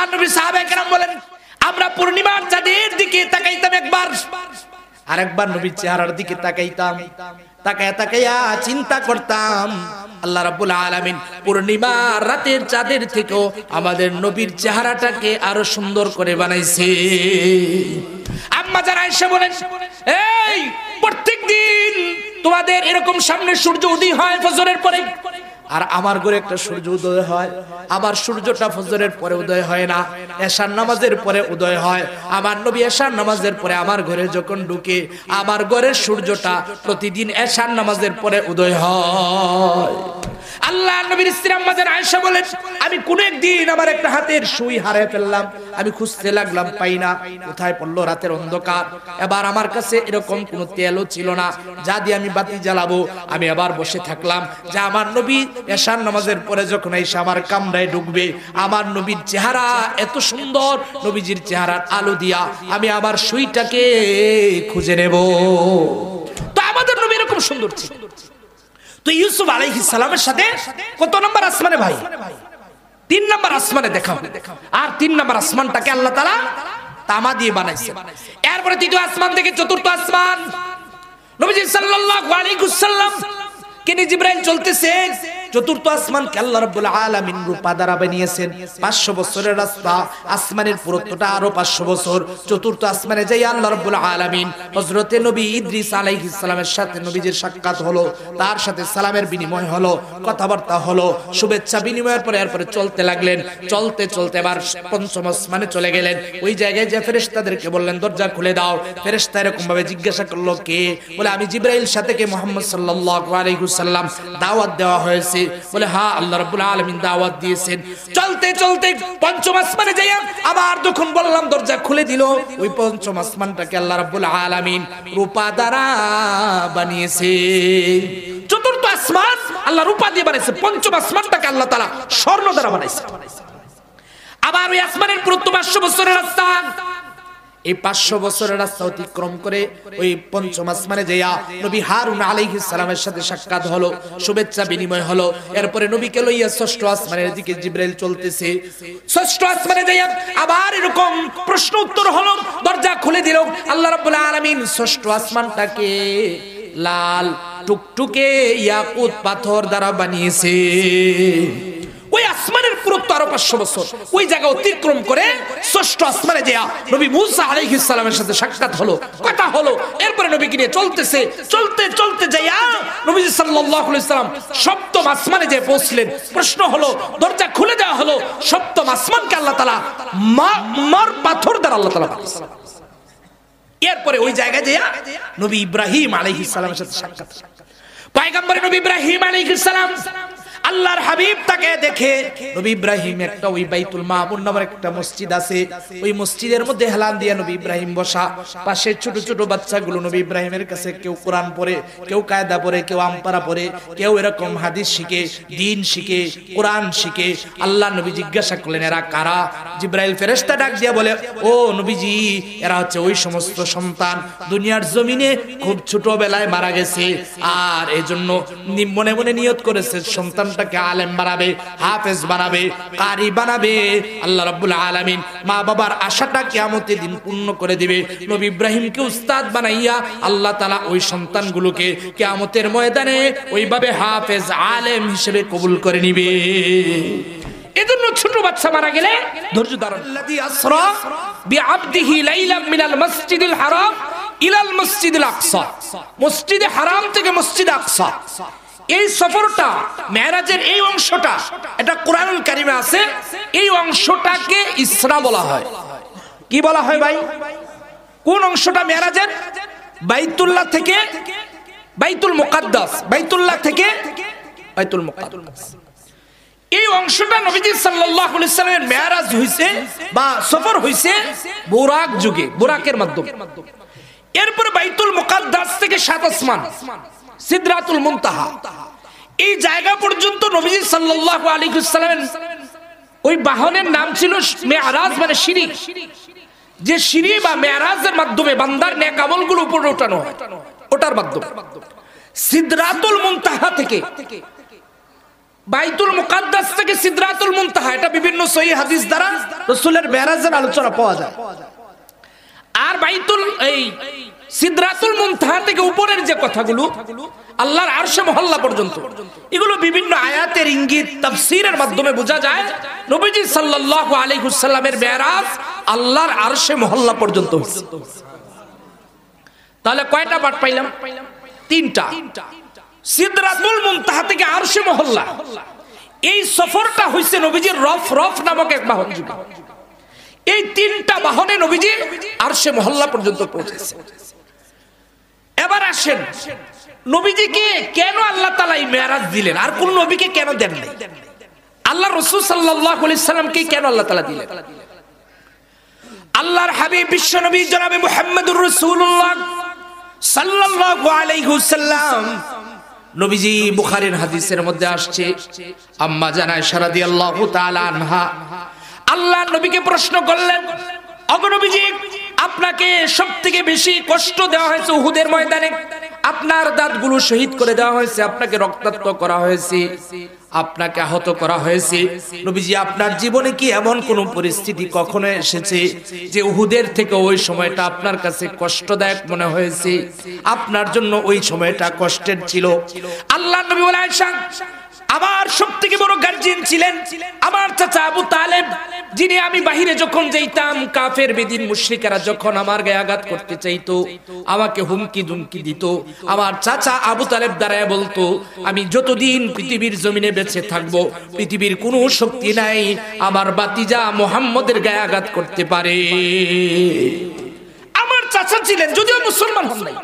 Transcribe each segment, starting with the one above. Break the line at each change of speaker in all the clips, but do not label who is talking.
চিন্তা করতাম আল্লাহ পূর্ণিমা রাতের চাঁদের থেকেও আমাদের নবীর চেহারাটাকে আরো সুন্দর করে বানাইছে আম্মা যারা এসে বলেন প্রত্যেকদিন তোমাদের এরকম সামনে সূর্য উদয় হয় ফজরের পরে আর আমার ঘরে একটা সূর্য উদয় হয় আমার সূর্যটা ফজরের পরে উদয় হয় না এশার নামাজের পরে উদয় হয় আমার নবী এশার নামাজের পরে আমার ঘরে যখন ঢুকে আমার ঘরের সূর্যটা প্রতিদিন এশার নামাজের পরে উদয় হয় আল্লাহ নবীর স্ত্রী আমাদের আয়সা বলেন আমি কোন একদিন আমার একটা হাতের সুই হারিয়ে ফেললাম আমি খুঁজতে লাগলাম পাই না কোথায় পড়লো রাতের অন্ধকার এবার আমার কাছে এরকম কোনো তেলও ছিল না যা দিয়ে আমি বাতি জ্বালাবো আমি আবার বসে থাকলাম যা আমার নবী এশার নামাজের পরে যখন এসে আমার কামরায় ঢুকবে আমার নবীর চেহারা এত সুন্দর নবীজির চেহারার আলো দিয়া আমি আমার সুইটাকে খুঁজে নেব তো আমাদের নবী এরকম সুন্দর ছিল তো ইউসুফ আলাইহিস সালামের সাথে কত নম্বর আসমানে ভাই তিন নম্বর আসমানে দেখা আর তিন নম্বর আসমানটাকে আল্লাহ তালা তামা দিয়ে বানাইছে এরপরে তৃতীয় আসমান থেকে চতুর্থ আসমান নবীজি সাল্লাল্লাহু আলাইহি ওয়াসাল্লাম কে তিনি জিব্রাইল চলতেছে চতুর্থ আসমানকে আল্লাহ রাব্বুল আলামিন রূপা দ্বারা বানিয়েছেন 500 বছরের রাস্তা আসমানের পুরুত্বটা আরো 500 বছর চতুর্থ আসমানে যাই আল্লাহ রাব্বুল আলামিন হযরতে নবী ইদ্রিস আলাইহিস সালামের সাথে নবীজির সাক্ষাৎ হলো তার সাথে সালামের বিনিময় হলো কথাবার্তা হলো শুভেচ্ছা বিনিময়ের পরে এরপরে চলতে লাগলেন চলতে চলতে এবার পঞ্চম আসমানে চলে গেলেন ওই জায়গায় যে ফেরেশতাদেরকে বললেন দরজা খুলে দাও ফেরেশতা এরকম ভাবে জিজ্ঞাসা করলো কে বলে আমি জিব্রাইল সাথে কে মুহাম্মদ সাল্লাল্লাহু আলাইহি ওয়াসাল্লাম দাওয়াত দেওয়া হয়েছে আছে বলে হা আল্লাহ রাব্বুল আলামিন দাওয়াত দিয়েছেন চলতে চলতে পঞ্চম আসমানে যাইয়া আবার যখন বললাম দরজা খুলে দিল ওই পঞ্চম আসমানটাকে আল্লাহ রাব্বুল আলামিন রূপা দ্বারা বানিয়েছে চতুর্থ আসমান আল্লাহ রূপা দিয়ে বানিয়েছে পঞ্চম আসমানটাকে আল্লাহ তাআলা স্বর্ণ দ্বারা বানিয়েছে আবার ওই আসমানের পুরুত্ব পাঁচশো বছরের রাস্তা এই পাঁচশো বছরের রাস্তা অতিক্রম করে ওই পঞ্চম আসমানে যেয়া নবী হারুন আলাইহ সালামের সাথে সাক্ষাৎ হলো শুভেচ্ছা বিনিময় হলো এরপরে নবীকে লইয়া ষষ্ঠ আসমানের দিকে জিব্রাইল চলতেছে ষষ্ঠ আসমানে যাইয়া আবার এরকম প্রশ্ন উত্তর হলো দরজা খুলে দিল আল্লাহ রাব্বুল আলামিন ষষ্ঠ আসমানটাকে লাল টুকটুকে ইয়াকুত পাথর দ্বারা বানিয়েছে দূরত্ব আরো পাঁচশো বছর ওই জায়গা অতিক্রম করে ষষ্ঠ আসমানে যেয়া নবী মুসা আলহ ইসলামের সাথে সাক্ষাৎ হলো কথা হলো এরপরে নবীকে নিয়ে চলতেছে চলতে চলতে যাইয়া নবী সাল্লাহ ইসলাম সপ্তম আসমানে যে পৌঁছলেন প্রশ্ন হলো দরজা খুলে দেওয়া হলো সপ্তম আসমানকে আল্লাহ তালা মার পাথর দ্বারা আল্লাহ তালা এরপরে ওই জায়গায় যেয়া নবী ইব্রাহিম আলহ ইসলামের সাথে সাক্ষাৎ পায়গাম্বরী নবী ইব্রাহিম আলহ ইসলাম আল্লাহর হাবিব তাকে দেখে নবী ইব্রাহিম একটা ওই বাইতুল মামুন নামের একটা মসজিদ আছে ওই মসজিদের মধ্যে হেলান দিয়ে নবী ইব্রাহিম বসা পাশে ছোট ছোট বাচ্চাগুলো নবী ইব্রাহিমের কাছে কেউ কোরআন পড়ে কেউ কায়দা পড়ে কেউ আমপারা পড়ে কেউ এরকম হাদিস শিখে দিন শিখে কোরআন শিখে আল্লাহ নবী জিজ্ঞাসা করলেন এরা কারা জিব্রাইল ফেরেস্তা ডাক দিয়ে বলে ও নবীজি এরা হচ্ছে ওই সমস্ত সন্তান দুনিয়ার জমিনে খুব ছোট বেলায় মারা গেছে আর এজন্য মনে মনে নিয়ত করেছে সন্তানটা সন্তানটাকে আলেম বানাবে হাফেজ বানাবে কারি বানাবে আল্লাহ রাব্বুল আলামিন মা বাবার আশাটা কিয়ামতের দিন পূর্ণ করে দিবে নবী ইব্রাহিমকে উস্তাদ বানাইয়া আল্লাহ তাআলা ওই সন্তানগুলোকে কিয়ামতের ময়দানে ওইভাবে হাফেজ আলেম হিসেবে কবুল করে নিবে এজন্য ছোট বাচ্চা মারা গেলে ধৈর্য ধারণ আসরা বিআবদিহি লাইলা মিনাল মসজিদুল হারাম ইলাল মসজিদুল আকসা মসজিদে হারাম থেকে মসজিদ আকসা এই সফরটা মেহরাজের এই অংশটা এটা কোরআন কারিমে আছে এই অংশটাকে ইসরা বলা হয় কি বলা হয় ভাই কোন অংশটা মেহরাজের বাইতুল্লাহ থেকে বাইতুল মুকাদ্দাস বাইতুল্লাহ থেকে বাইতুল মুকাদ্দাস এই অংশটা নবীজি সাল্লাল্লাহু আলাইহি সাল্লামের মেহরাজ হইছে বা সফর হইছে বোরাক যুগে বোরাকের মাধ্যমে এরপর বাইতুল মুকাদ্দাস থেকে সাত আসমান সিদ্ধাতুল মুনতাহা এই জায়গা পর্যন্ত নবীজি সাল্লাহ আলাইহি ওই বাহনের নাম ছিল মেয়ারাজ মানে সিঁড়ি যে সিঁড়ি বা মেয়ারাজের মাধ্যমে বান্দার ন্যাক গুলো উপরে ওঠানো হয় ওটার মাধ্যমে সিদ্ধাতুল মুনতাহা থেকে বাইতুল মুকাদ্দাস থেকে সিদ্ধাতুল মুনতাহা এটা বিভিন্ন সহি হাদিস দ্বারা রসুলের মেয়ারাজের আলোচনা পাওয়া যায় আর বাইতুল এই সিদ্ধাতুল তাহা থেকে উপরের যে কথাগুলো আল্লাহর আরশে মহল্লা পর্যন্ত এগুলো বিভিন্ন আয়াতের ইঙ্গিত তাফসীরের মাধ্যমে বোঝা যায় নবীজি সাল্লাল্লাহু আলাইহি ওয়াসাল্লামের মেরাজ আল্লাহর আরশে মহল্লা পর্যন্ত তাহলে কয়টা পাঠ পাইলাম তিনটা সিদ্রাতুল তাহা থেকে আরশে মহল্লা এই সফরটা হইছে নবীজির রফ রফ নামক এক বাহন এই তিনটা বাহনে নবীজি আরশে মহল্লা পর্যন্ত পৌঁছেছে এবার আসেন নবীজিকে কেন আল্লাহ তালা এই মেয়ারাজ দিলেন আর কোন নবীকে কেন দেন আল্লাহ রসুল সাল্লাহামকে কেন আল্লাহ তালা দিলেন আল্লাহর হাবি বিশ্ব নবী জনাবি মোহাম্মদুর রসুল্লাহ সাল্লাহ আলাইহুসাল্লাম নবীজি বুখারের হাদিসের মধ্যে আসছে আম্মা জানায় দিয়ে আল্লাহ আনহা আল্লাহ নবীকে প্রশ্ন করলেন অগনবীজি আপনাকে সব থেকে বেশি কষ্ট দেওয়া হয়েছে উহুদের ময়দানে আপনার দাঁতগুলো শহীদ করে দেওয়া হয়েছে আপনাকে রক্তাক্ত করা হয়েছে আপনাকে আহত করা হয়েছে নবীজি আপনার জীবনে কি এমন কোন পরিস্থিতি কখনো এসেছে যে উহুদের থেকে ওই সময়টা আপনার কাছে কষ্টদায়ক মনে হয়েছে আপনার জন্য ওই সময়টা কষ্টের ছিল আল্লাহ নবী বলে আমার সব থেকে বড় গার্জিয়ান ছিলেন আমার চাচা আবু তালেব যিনি আমি বাহিরে যখন যেতাম কাফের বেদিন মুশ্রিকারা যখন আমার গায়ে আঘাত করতে চাইতো আমাকে হুমকি দুমকি দিত আমার চাচা আবু তালেব দাঁড়ায় বলতো আমি যতদিন পৃথিবীর জমিনে বেঁচে থাকব পৃথিবীর কোনো শক্তি নাই আমার বাতিজা মোহাম্মদের গায়ে আঘাত করতে পারে আমার চাচা ছিলেন যদিও মুসলমান হন নাই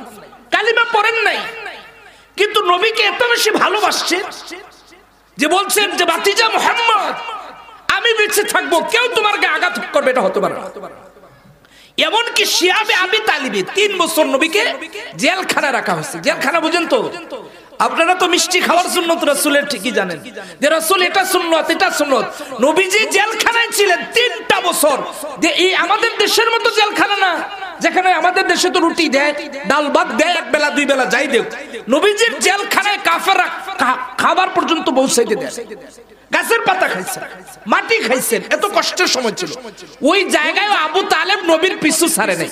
কালিমা পড়েন নাই কিন্তু নবীকে এত বেশি ভালোবাসছে যে বলছেন যে বাতিজা মোহাম্মদ আমি বেঁচে থাকবো কেউ তোমার গায়ে আঘাত করবে এটা হতে পারে এমনকি শিয়াবে আবি তালিবে তিন বছর নবীকে জেলখানা রাখা হয়েছে জেলখানা বুঝেন তো আপনারা তো মিষ্টি খাওয়ার সুন্নত রসুলের ঠিকই জানেন যে রসুল এটা সুন্নত এটা সুন্নত নবীজি জেলখানায় ছিলেন তিনটা বছর যে এই আমাদের দেশের মতো জেলখানা যেখানে আমাদের দেশে তো রুটি দেয় ডাল ভাত দেয় এক বেলা দুই বেলা যাই দেখ নবীজির জেলখানায় কাফেরা খাবার পর্যন্ত পৌঁছাইতে দেয় গাছের পাতা খাইছে মাটি খাইছেন এত কষ্টের সময় ছিল ওই জায়গায় আবু তালেব নবীর পিছু সারে নাই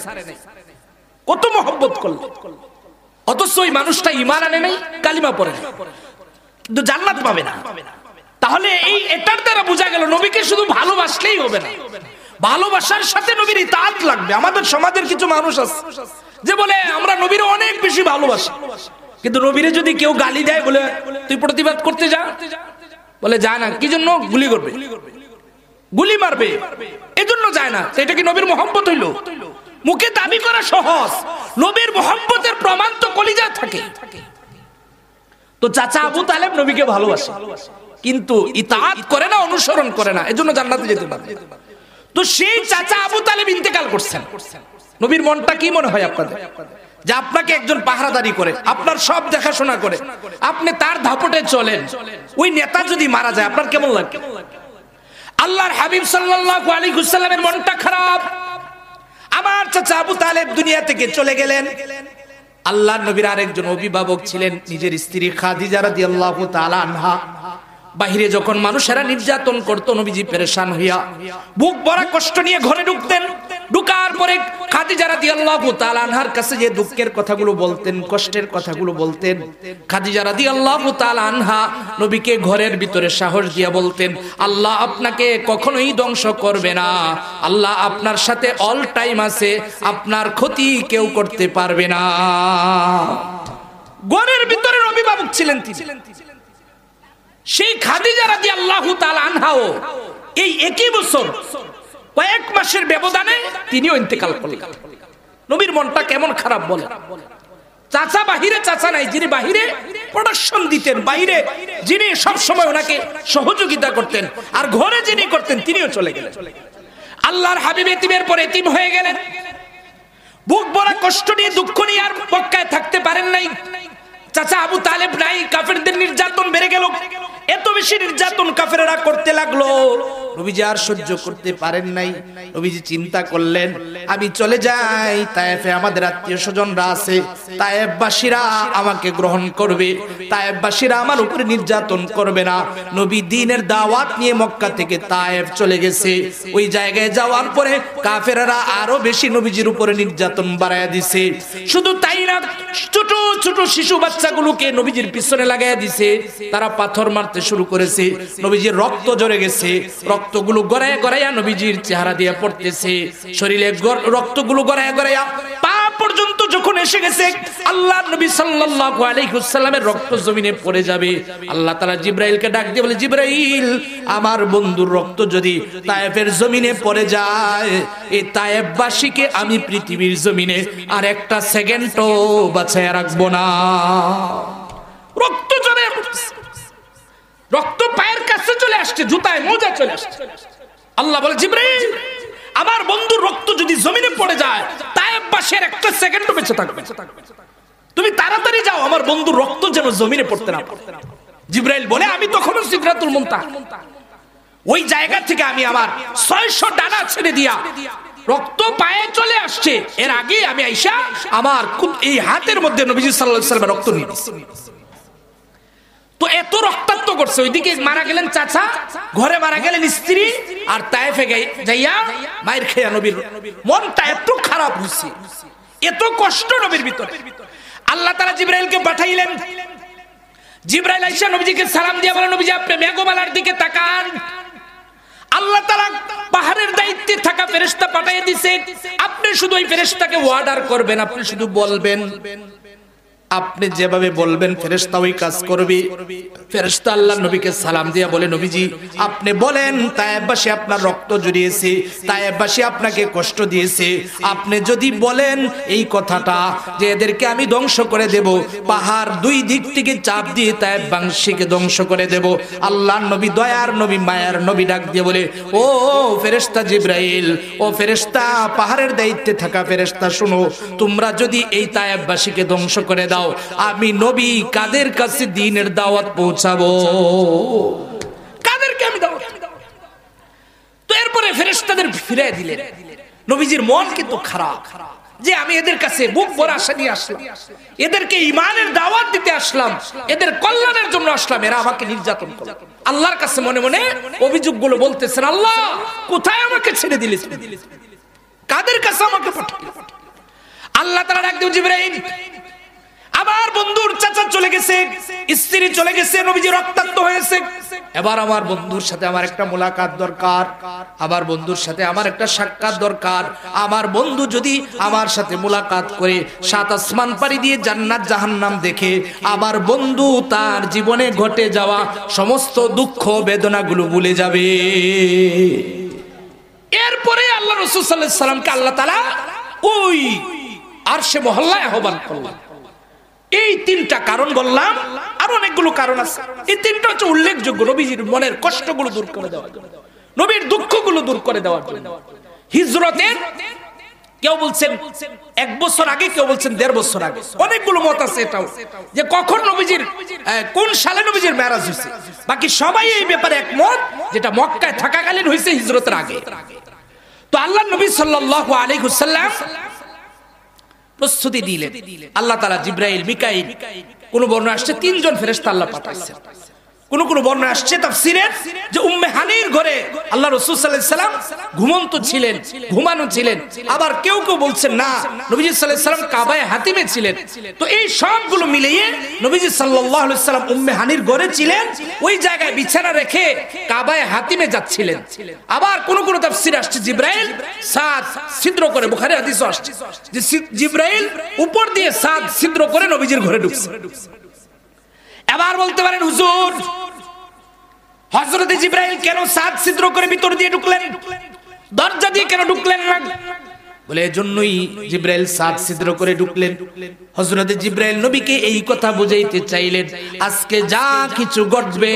কত মহব্বত করল অথচ ওই মানুষটা ইমান আনে নাই কালিমা পড়ে নাই কিন্তু জান্নাত পাবে না তাহলে এই এটার দ্বারা বোঝা গেল নবীকে শুধু ভালোবাসলেই হবে না ভালোবাসার সাথে নবীর ইতাত লাগবে আমাদের সমাজের কিছু মানুষ আছে যে বলে আমরা নবীর অনেক বেশি ভালোবাসি কিন্তু নবীরে যদি কেউ গালি দেয় বলে তুই প্রতিবাদ করতে যা বলে যা না কি জন্য গুলি করবে গুলি মারবে এজন্য যায় না এটা কি নবীর মোহাম্মত হইল মুখে দাবি করা সহজ নবীর মোহাম্মতের প্রমাণ তো কলিজা থাকে তো চাচা আবু তালেব নবীকে ভালোবাসে কিন্তু ইতাআত করে না অনুসরণ করে না এজন্য জান্নাতে যেতে পারে তো সেই চাচা আবু তালেব ইন্তেকাল করছেন নবীর মনটা কি মনে হয় আপনাদের যে আপনাকে একজন পাহারাদারি করে আপনার সব দেখাশোনা করে আপনি তার ধাপটে চলেন ওই নেতা যদি মারা যায় আপনার কেমন লাগে আল্লাহর হাবিব সাল্লাল্লাহু আলাইহি ওয়াসাল্লামের মনটা খারাপ আমার চাচা আবু তালেব দুনিয়া থেকে চলে গেলেন আল্লাহর নবীর আরেকজন অভিভাবক ছিলেন নিজের স্ত্রী খাদিজা রাদিয়াল্লাহু তাআলা আনহা বাহিরে যখন মানুষেরা নির্যাতন করতো নবীজি পেরেশান হইয়া বুক ভরা কষ্ট নিয়ে ঘরে ঢুকতেন ঢুকার পরে খাদিজা রাদিয়াল্লাহু তাআলা আনহার কাছে যে দুঃখের কথাগুলো বলতেন কষ্টের কথাগুলো বলতেন খাদিজা রাদিয়াল্লাহু তাআলা আনহা নবীকে ঘরের ভিতরে সাহস দিয়া বলতেন আল্লাহ আপনাকে কখনোই ধ্বংস করবে না আল্লাহ আপনার সাথে অল টাইম আছে আপনার ক্ষতি কেউ করতে পারবে না ঘরের ভিতরে অভিভাবক ছিলেন তিনি সেই খাদিজা রাজি আল্লাহ আনহাও এই একই বছর কয়েক মাসের ব্যবধানে তিনিও ইন্তেকাল করলেন নবীর মনটা কেমন খারাপ বলে চাচা বাহিরে চাচা নাই যিনি বাহিরে প্রোডাকশন দিতেন বাইরে যিনি সব সময় ওনাকে সহযোগিতা করতেন আর ঘরে যিনি করতেন তিনিও চলে গেলেন আল্লাহর হাবিব এতিমের পর এতিম হয়ে গেলেন বুক বড় কষ্ট নিয়ে দুঃখ নিয়ে আর পক্কায় থাকতে পারেন নাই চাচা আবু তালেব নাই কাফেরদের নির্যাতন বেড়ে গেল এত বেশি নির্যাতন কাফেরা করতে লাগলো নবীজি আর সহ্য করতে পারেন নাই নবীজি চিন্তা করলেন আমি চলে যাই তায়েফে আমাদের আত্মীয় স্বজনরা আছে তায়েববাসীরা আমাকে গ্রহণ করবে তায়েববাসীরা আমার উপরে নির্যাতন করবে না নবী দিনের দাওয়াত নিয়ে মক্কা থেকে তায়েফ চলে গেছে ওই জায়গায় যাওয়ার পরে কাফেরারা আরো বেশি নবীজির উপরে নির্যাতন বাড়ায় দিছে শুধু তাই না ছোট ছোট শিশু বাচ্চাগুলোকে নবীজির পিছনে লাগাইয়া দিছে তারা পাথর মারতে শুরু করেছে নবীজির রক্ত জড়ে গেছে রক্ত রক্তগুলো গড়ায় গড়াইয়া নবীজির চেহারা দিয়ে পড়তেছে শরীরে রক্তগুলো গড়ায় গড়াইয়া পর্যন্ত যখন এসে গেছে আল্লাহ নবী সাল্লাল্লাহু আলাইহি ওয়াসাল্লামের রক্ত জমিনে পড়ে যাবে আল্লাহ তাআলা জিব্রাইলকে ডাক দিয়ে বলে জিব্রাইল আমার বন্ধুর রক্ত যদি তায়েফের জমিনে পড়ে যায় এই তায়েফবাসীকে আমি পৃথিবীর জমিনে আর একটা সেকেন্ডও বাঁচায় রাখবো না রক্ত জমে রক্ত পায়ের কাছে চলে আসছে জুতায় মোজা চলে আসছে আল্লাহ বলে জিব্রাইল আমার বন্ধুর রক্ত যদি জমিনে পড়ে যায় তায়েববাসীর একটা সেকেন্ড বেঁচে থাকবে তুমি তাড়াতাড়ি যাও আমার বন্ধুর রক্ত যেন জমিনে পড়তে না জিব্রাইল বলে আমি তখন সিদ্ধাতুল মুনতা ওই জায়গা থেকে আমি আমার ছয়শো ডানা ছেড়ে দিয়া রক্ত পায়ে চলে আসছে এর আগে আমি আইসা আমার এই হাতের মধ্যে নবীজি সাল্লাল্লাহু আলাইহি সাল্লাহ রক্ত নিয়ে তো এত রক্তাক্ত করছে ওইদিকে মারা গেলেন চাচা ঘরে মারা গেলেন স্ত্রী আর তায়েফে যাইয়া মায়ের খেয়া নবীর মনটা এত খারাপ হয়েছে এত কষ্ট নবীর ভিতরে আল্লাহ তারা জিব্রাইলকে পাঠাইলেন জিব্রাইল আইসা নবীজিকে সালাম দিয়ে বলেন নবীজি আপনি মেঘমালার দিকে তাকান আল্লাহ তারা পাহাড়ের দায়িত্বে থাকা ফেরেস্তা পাঠাই দিছে আপনি শুধু ওই ফেরেস্তাকে ওয়ার্ডার করবেন আপনি শুধু বলবেন আপনি যেভাবে বলবেন ফেরেস্তা ওই কাজ করবি ফেরেস্তা আল্লাহ নবীকে সালাম দিয়া বলে নবীজি আপনি বলেন তায়েববাসী আপনার রক্ত জড়িয়েছে তায়েববাসী আপনাকে কষ্ট দিয়েছে আপনি যদি বলেন এই কথাটা যে এদেরকে আমি ধ্বংস করে দেব পাহাড় দুই দিক থেকে চাপ দিয়ে তায়েববাসীকে ধ্বংস করে দেব আল্লাহ নবী দয়ার নবী মায়ার নবী ডাক দিয়ে বলে ও ফেরেস্তা জিব্রাইল ও ফেরেস্তা পাহাড়ের দায়িত্বে থাকা ফেরেস্তা শুনো তোমরা যদি এই তায়েববাসীকে ধ্বংস করে দাও দাও আমি নবী কাদের কাছে দিনের দাওয়াত পৌঁছাবো কাদেরকে আমি দাও তো এরপরে ফেরেস্তাদের ফিরে দিলেন নবীজির মন কিন্তু খারাপ যে আমি এদের কাছে বুক ভরা আশা নিয়ে আসলাম এদেরকে ইমানের দাওয়াত দিতে আসলাম এদের কল্যাণের জন্য আসলাম এরা আমাকে নির্যাতন করে আল্লাহর কাছে মনে মনে অভিযোগ গুলো বলতেছেন আল্লাহ কোথায় আমাকে ছেড়ে দিলিস কাদের কাছে আমাকে পাঠালে আল্লাহ তারা একদম দেব জিব্রাহিম আবার বন্ধুর চাচা চলে গেছে স্ত্রী চলে গেছে নবীজি রক্তাক্ত হয়েছে এবার আমার বন্ধুর সাথে আমার একটা মোলাকাত দরকার আমার বন্ধুর সাথে আমার একটা সাক্ষাৎ দরকার আমার বন্ধু যদি আমার সাথে মোলাকাত করে সাত আসমান পাড়ি দিয়ে জান্নাত জাহান্নাম দেখে আমার বন্ধু তার জীবনে ঘটে যাওয়া সমস্ত দুঃখ বেদনাগুলো ভুলে যাবে এরপরে আল্লাহ রসুল সাল্লাহ সাল্লামকে আল্লাহ তালা ওই আর সে মহল্লায় আহ্বান করলেন এই তিনটা কারণ বললাম আর অনেকগুলো কারণ আছে এই তিনটা হচ্ছে উল্লেখযোগ্য নবীজির মনের কষ্টগুলো দূর করে দেওয়ার জন্য নবীর দুঃখগুলো দূর করে দেওয়ার জন্য হিজরতের কেউ বলছেন এক বছর আগে কেউ বলছেন দেড় বছর আগে অনেকগুলো মত আছে এটাও যে কখন নবীজির কোন সালে নবীজির ম্যারাজ হয়েছে বাকি সবাই এই ব্যাপারে একমত যেটা মক্কায় থাকাকালীন হয়েছে হিজরতের আগে তো আল্লাহ নবী সাল্লাল্লাহু আলাইহি ওয়াসাল্লাম প্রস্তুতি দিলেন আল্লাহ তালা জিব্রাইল মিকাইল কোন বর্ণ আসছে তিনজন ফেরেস্তা আল্লাহ পাঠাইছে কোন কোন বর্ণনা আসছে তাফসিরের যে উম্মে হানির ঘরে আল্লাহ রাসূল সাল্লাল্লাহু আলাইহি সাল্লাম ঘুমন্ত ছিলেন ঘুমানো ছিলেন আবার কেউ কেউ বলছেন না নবীজি সাল্লাল্লাহু আলাইহি সাল্লাম কাবায় হাতিমে ছিলেন তো এই সবগুলো মিলিয়ে নবীজি সাল্লাল্লাহু আলাইহি সাল্লাম উম্মে হানির ঘরে ছিলেন ওই জায়গায় বিছানা রেখে কাবায় হাতিমে যাচ্ছিলেন আবার কোন কোন তাফসির আসছে জিব্রাইল সাদ ছিদ্র করে বুখারী হাদিসও আসছে যে জিব্রাইল উপর দিয়ে সাদ ছিদ্র করে নবীজির ঘরে ঢুকছে আবার বলতে পারেন হুজুর হজরত ইব্রাহিম কেন সাত ছিদ্র করে ভিতর দিয়ে ঢুকলেন দরজা দিয়ে কেন ঢুকলেন না বলে এজন্যই জিব্রাইল সাত ছিদ্র করে ঢুকলেন হজরত জিব্রাইল নবীকে এই কথা বুঝাইতে চাইলেন আজকে যা কিছু ঘটবে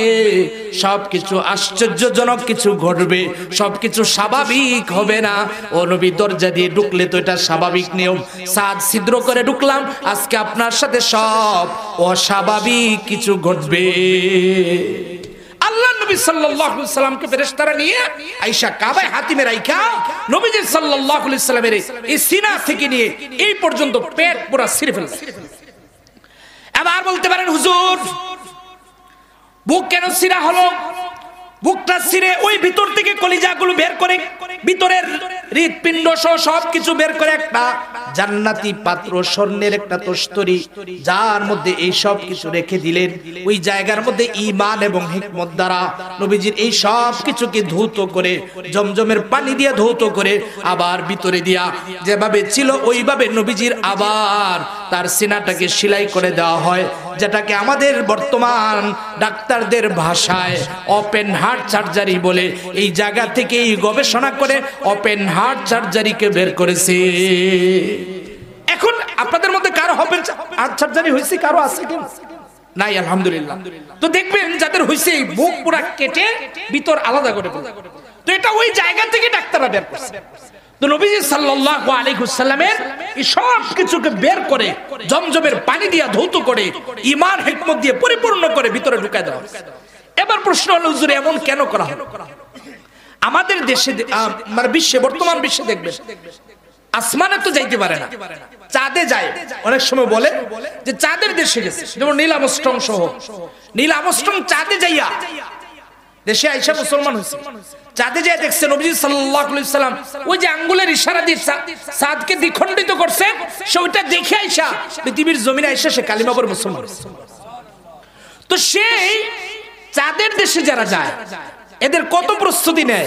সবকিছু আশ্চর্যজনক কিছু ঘটবে সবকিছু স্বাভাবিক হবে না ও নবী দরজা দিয়ে ঢুকলে তো এটা স্বাভাবিক নিয়ম সাত ছিদ্র করে ঢুকলাম আজকে আপনার সাথে সব অস্বাভাবিক কিছু ঘটবে নবী সাল্লাল্লাহু আলাইহি সাল্লামকে ফেরেশতারা নিয়ে আয়েশা কাবায় হাতিমে রাইখা নবীজি সাল্লাল্লাহু আলাইহি সাল্লামের এই সিনা থেকে নিয়ে এই পর্যন্ত পেট পুরো ছিড়ে ফেলল এবার বলতে পারেন হুজুর বুক কেন ছিড়া হলো বুকটা ছিড়ে ওই ভিতর থেকে কলিজাগুলো বের করে ভিতরের হৃদপিণ্ড সহ সবকিছু বের করে একটা জান্নাতি পাত্র স্বর্ণের একটা তস্তরি যার মধ্যে এই সব কিছু রেখে দিলেন ওই জায়গার মধ্যে ইমান এবং হিকমত দ্বারা নবীজির এই সব কিছুকে ধৌত করে জমজমের পানি দিয়ে ধৌত করে আবার ভিতরে দিয়া যেভাবে ছিল ওইভাবে নবীজির আবার তার সিনাটাকে সেলাই করে দেওয়া হয় যেটাকে আমাদের বর্তমান ডাক্তারদের ভাষায় ওপেন হার্ট সার্জারি বলে এই জায়গা থেকেই গবেষণা করে ওপেন হার্ট সার্জারিকে বের করেছে এখন আপনাদের মধ্যে কারো হবেন আচ্ছা জানি হয়েছে কারো আছে কি নাই আলহামদুলিল্লাহ তো দেখবেন যাদের হয়েছে বুক পুরা কেটে ভিতর আলাদা করে তো এটা ওই জায়গা থেকে ডাক্তাররা বের করছে আমাদের দেশে মানে বর্তমান বিশ্বে দেখবেন আসমানে তো যাইতে পারে না চাঁদে যায় অনেক সময় বলে যে চাঁদের দেশে গেছে যেমন নীল আমস্ট্রং সহ নীল আমস্ট্রং চাঁদে যাইয়া দেশে আইসা মুসলমান হয়েছে চাঁদে যায় দেখছেন নবজি সাল্লাহাম ওই যে আঙ্গুলের ইশারা দিয়ে চাঁদকে দ্বিখণ্ডিত করছে সে ওইটা দেখে আইসা পৃথিবীর জমিন আইসা সে কালিমাবর মুসলমান তো সেই চাঁদের দেশে যারা যায় এদের কত প্রস্তুতি নেয়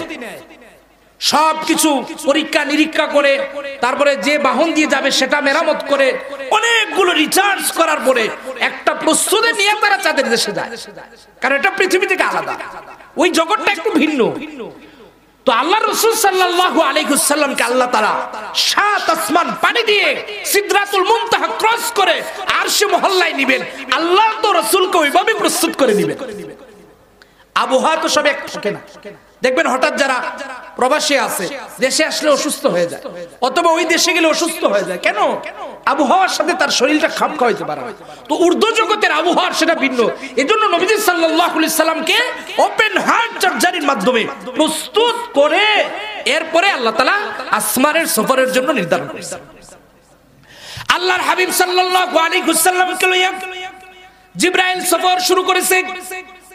সব কিছু পরীক্ষা নিরীক্ষা করে তারপরে যে বাহন দিয়ে যাবে সেটা মেরামত করে অনেকগুলো রিচার্জ করার পরে একটা প্রস্তুতি নিয়ে তারা চাঁদের দেশে যায় কারণ এটা পৃথিবী থেকে আলাদা ওই জগৎটা একটু ভিন্ন তো আল্লাহ রসুল সাল্লাহ আলাইসাল্লামকে আল্লাহ তারা সাত আসমান পানি দিয়ে সিদ্ধাতুল মুমতাহা ক্রস করে আর সে মহল্লায় নিবেন আল্লাহ তো রসুলকে ওইভাবে প্রস্তুত করে নিবেন আবহাওয়া তো সব এক থাকে না দেখবেন হঠাৎ যারা প্রবাসী আছে দেশে আসলে অসুস্থ হয়ে যায় অথবা ওই দেশে গেলে অসুস্থ হয়ে যায় কেন আবহাওয়ার সাথে তার শরীরটা খাপ খাওয়াইতে পারে তো উর্দু জগতের আবহাওয়ার সেটা ভিন্ন এজন্য নবীজি সাল্লাল্লাহু আলাইহি সাল্লামকে ওপেন হার্ট সার্জারির মাধ্যমে প্রস্তুত করে এরপরে আল্লাহ তাআলা আসমানের সফরের জন্য নির্ধারণ করেছে আল্লাহর হাবিব সাল্লাল্লাহু আলাইহি ওয়াসাল্লামকে লইয়া জিব্রাইল সফর শুরু করেছে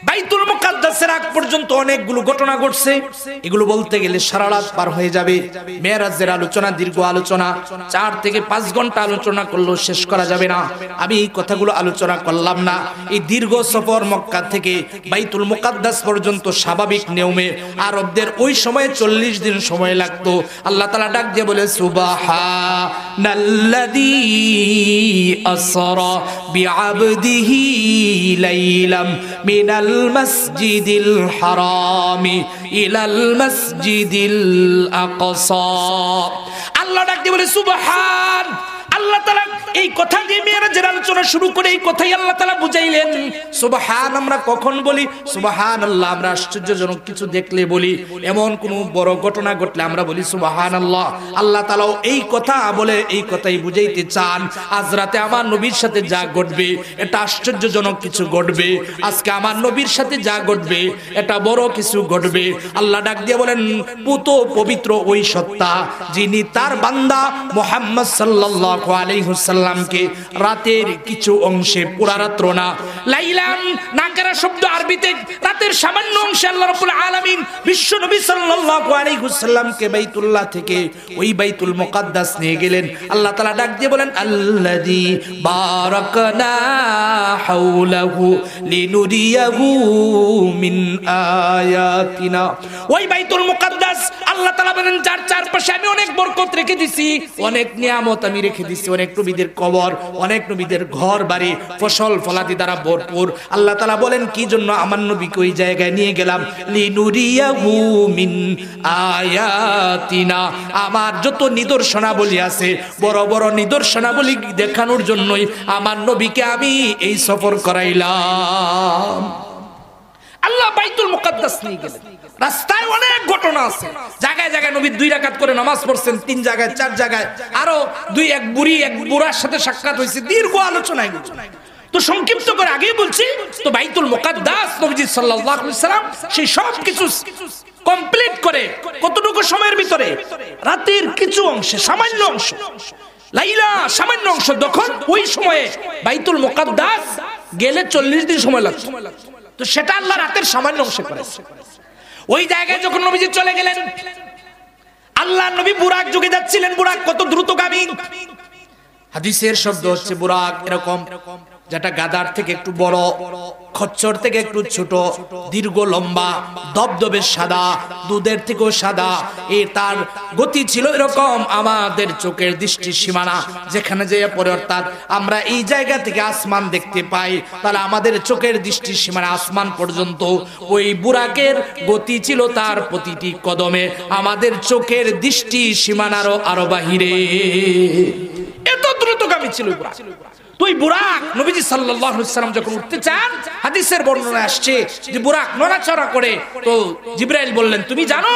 বাইতুল মুকাদ্দাসের আগ পর্যন্ত অনেকগুলো ঘটনা ঘটছে এগুলো বলতে গেলে সারা রাত পার হয়ে যাবে মেয়েরাজের আলোচনা দীর্ঘ আলোচনা চার থেকে পাঁচ ঘন্টা আলোচনা করলেও শেষ করা যাবে না আমি এই কথাগুলো আলোচনা করলাম না এই দীর্ঘ সফর মক্কা থেকে বাইতুল মুকাদ্দাস পর্যন্ত স্বাভাবিক নিয়মে আরবদের ওই সময়ে চল্লিশ দিন সময় লাগত আল্লাহ তালা ডাক দিয়ে বলে সুবাহা المسجد الحرام إلى المسجد الأقصى الله نكتب سبحان আল্লাহ তালা এই কথা দিয়ে আলোচনা শুরু করে এই কথাই আল্লাহ তালা বুঝাইলেন সুবাহান আমরা কখন বলি সুবাহান আল্লাহ আমরা আশ্চর্যজনক কিছু দেখলে বলি এমন কোন বড় ঘটনা ঘটলে আমরা বলি সুবাহান আল্লাহ আল্লাহ তালাও এই কথা বলে এই কথাই বুঝাইতে চান আজ রাতে আমার নবীর সাথে যা ঘটবে এটা আশ্চর্যজনক কিছু ঘটবে আজকে আমার নবীর সাথে যা ঘটবে এটা বড় কিছু ঘটবে আল্লাহ ডাক দিয়ে বলেন পুত পবিত্র ওই সত্তা যিনি তার বান্দা মোহাম্মদ সাল্লাহ আলাইহুসাল্লামকে রাতের কিছু অংশে পুরা রাত্র না লাইলান নাকারা শব্দ আরবিতে রাতের সামান্য অংশে আল্লাহ রাব্বুল আলামিন বিশ্ব নবী সাল্লাল্লাহু আলাইহুসাল্লামকে বাইতুল্লাহ থেকে ওই বাইতুল মুকাদ্দাস নিয়ে গেলেন আল্লাহ তাআলা ডাক দিয়ে বলেন আল্লাযী বারাকনা হাওলাহু লিনুরিয়াহু মিন আয়াতিনা ওই বাইতুল মুকাদ্দাস আল্লাহ তাআলা বলেন যার চারপাশে আমি অনেক বরকত রেখে দিছি অনেক নিয়ামত আমি রেখে দিছি দেখছি অনেক নবীদের কবর অনেক নবীদের ঘর বাড়ি ফসল ফলাদি দ্বারা ভরপুর আল্লাহ তালা বলেন কি জন্য আমার নবীকে ওই জায়গায় নিয়ে গেলাম আয়াতিনা আমার যত নিদর্শনাবলী আছে বড় বড় নিদর্শনাবলী দেখানোর জন্যই আমার নবীকে আমি এই সফর করাইলাম বাইতুল মুকাদ্দাস নিয়ে গেলেন রাস্তায় অনেক ঘটনা আছে জায়গায় জায়গায় নবী দুই রাকাত করে নামাজ পড়ছেন তিন জায়গায় চার জায়গায় আরো দুই এক বুড়ি এক বুড়ার সাথে সাক্ষাৎ হয়েছে দীর্ঘ আলোচনা তো সংক্ষিপ্ত করে আগেই বলছি তো বাইতুল মুকাদ্দাস নবীজি সাল্লাল্লাহু আলাইহি সাল্লাম সেই সব কিছু কমপ্লিট করে কতটুকু সময়ের ভিতরে রাতের কিছু অংশে সামান্য অংশ লাইলা সামান্য অংশ তখন ওই সময়ে বাইতুল মুকাদ্দাস গেলে চল্লিশ দিন সময় লাগতো তো সেটা আল্লাহ রাতের সামান্য অংশে করেছে ওই জায়গায় যখন নবীজি চলে গেলেন আল্লাহ নবী বুরাক যুগে যাচ্ছিলেন বুরাক কত দ্রুতগামী হাদিসের শব্দ হচ্ছে বুরাক এরকম যেটা গাদার থেকে একটু বড় খচ্চর থেকে একটু ছোট দীর্ঘ লম্বা দবদবে সাদা দুধের থেকেও সাদা এ তার গতি ছিল এরকম আমাদের চোখের দৃষ্টি সীমানা যেখানে যে পড়ে অর্থাৎ আমরা এই জায়গা থেকে আসমান দেখতে পাই তাহলে আমাদের চোখের দৃষ্টি সীমানা আসমান পর্যন্ত ওই বুরাকের গতি ছিল তার প্রতিটি কদমে আমাদের চোখের দৃষ্টি সীমানারও আরো বাহিরে এত দ্রুতগামী ছিল বুরাক তুই বুরাক নবীজি সাল্লাম যখন উঠতে চান হাদিসের বর্ণনা আসছে যে বুরাক নড়াচড়া করে তো জিব্রাইল বললেন তুমি জানো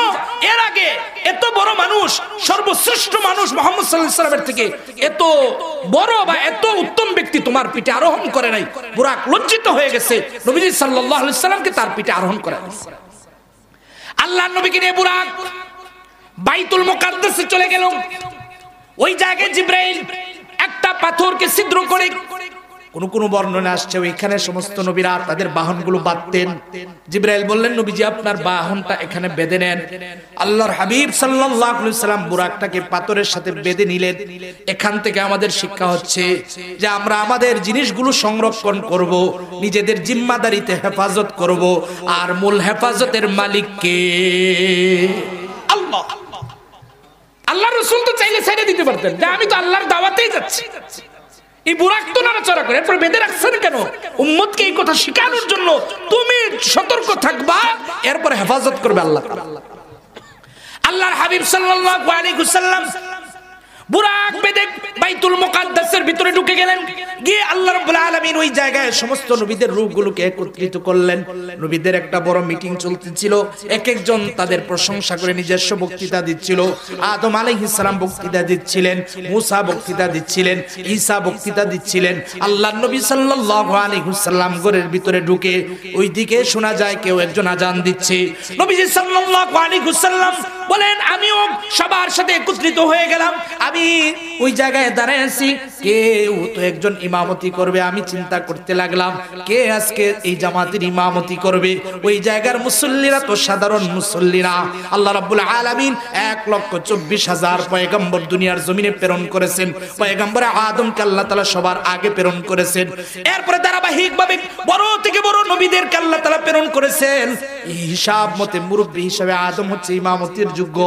এর আগে এত বড় মানুষ সর্বশ্রেষ্ঠ মানুষ মোহাম্মদ সাল্লামের থেকে এত বড় বা এত উত্তম ব্যক্তি তোমার পিঠে আরোহণ করে নাই বুরাক লজ্জিত হয়ে গেছে নবীজি সাল্লাহামকে তার পিঠে আরোহণ করে আল্লাহ নবীকে নিয়ে বুরাক বাইতুল মোকাদ্দেশে চলে গেল ওই জায়গায় জিব্রাইল একটা পাথরকে ছিদ্র করে কোন কোন বর্ণনা আসছে ওইখানে সমস্ত নবীরা তাদের বাহনগুলো বাঁধতেন জিব্রাইল বললেন নবীজি আপনার বাহনটা এখানে বেঁধে নেন আল্লাহর হাবিব সাল্লাম বুরাকটাকে পাথরের সাথে বেঁধে নিলেন এখান থেকে আমাদের শিক্ষা হচ্ছে যে আমরা আমাদের জিনিসগুলো সংরক্ষণ করব নিজেদের জিম্মাদারিতে হেফাজত করব আর মূল হেফাজতের মালিককে আল্লাহ আল্লাহ রসুল তো চাইলে ছেড়ে দিতে পারতেন যে আমি তো আল্লাহর দাওয়াতেই যাচ্ছি এই বুরাক তো নড়াচড়া করে এরপর বেঁধে রাখছেন কেন উম্মতকে এই কথা শেখানোর জন্য তুমি সতর্ক থাকবা এরপর হেফাজত করবে আল্লাহ আল্লাহর হাবিব সাল্লাল্লাহু আলাইহি ওয়াসাল্লাম বুরাক বেদে বাইতুল ভিতরে ঢুকে গেলেন গিয়ে আল্লাহ রাব্বুল আলামিন ওই জায়গায় সমস্ত নবীদের রূহগুলোকে একত্রিত করলেন নবীদের একটা বড় মিটিং চলতেছিল এক একজন তাদের প্রশংসা করে নিজস্ব বক্তৃতা দিচ্ছিল আদম আলাইহিস বক্তৃতা দিচ্ছিলেন মুসা বক্তৃতা দিচ্ছিলেন ঈসা বক্তৃতা দিচ্ছিলেন আল্লাহর নবী সাল্লাল্লাহু আলাইহি সাল্লাম ঘরের ভিতরে ঢুকে ওইদিকে শোনা যায় কেউ একজন আজান দিচ্ছে নবীজি সাল্লাল্লাহু আলাইহি সাল্লাম বলেন আমিও সবার সাথে একত্রিত হয়ে গেলাম আমি ওই জায়গায় দাঁড়ায় আছি কেউ তো একজন ইমামতি করবে আমি চিন্তা করতে লাগলাম কে আজকে এই জামাতের ইমামতি করবে ওই জায়গার মুসল্লিরা তো সাধারণ মুসল্লিরা আল্লাহ রাব্বুল আলামিন এক লক্ষ চব্বিশ হাজার পয়গম্বর দুনিয়ার জমিনে প্রেরণ করেছেন পয়গম্বরে আদমকে আল্লাহ তালা সবার আগে প্রেরণ করেছেন এরপরে ধারাবাহিক ভাবে বড় থেকে বড় নবীদেরকে আল্লাহ তালা প্রেরণ করেছেন হিসাব মতে মুরব্বী হিসাবে আদম হচ্ছে ইমামতির যোগ্য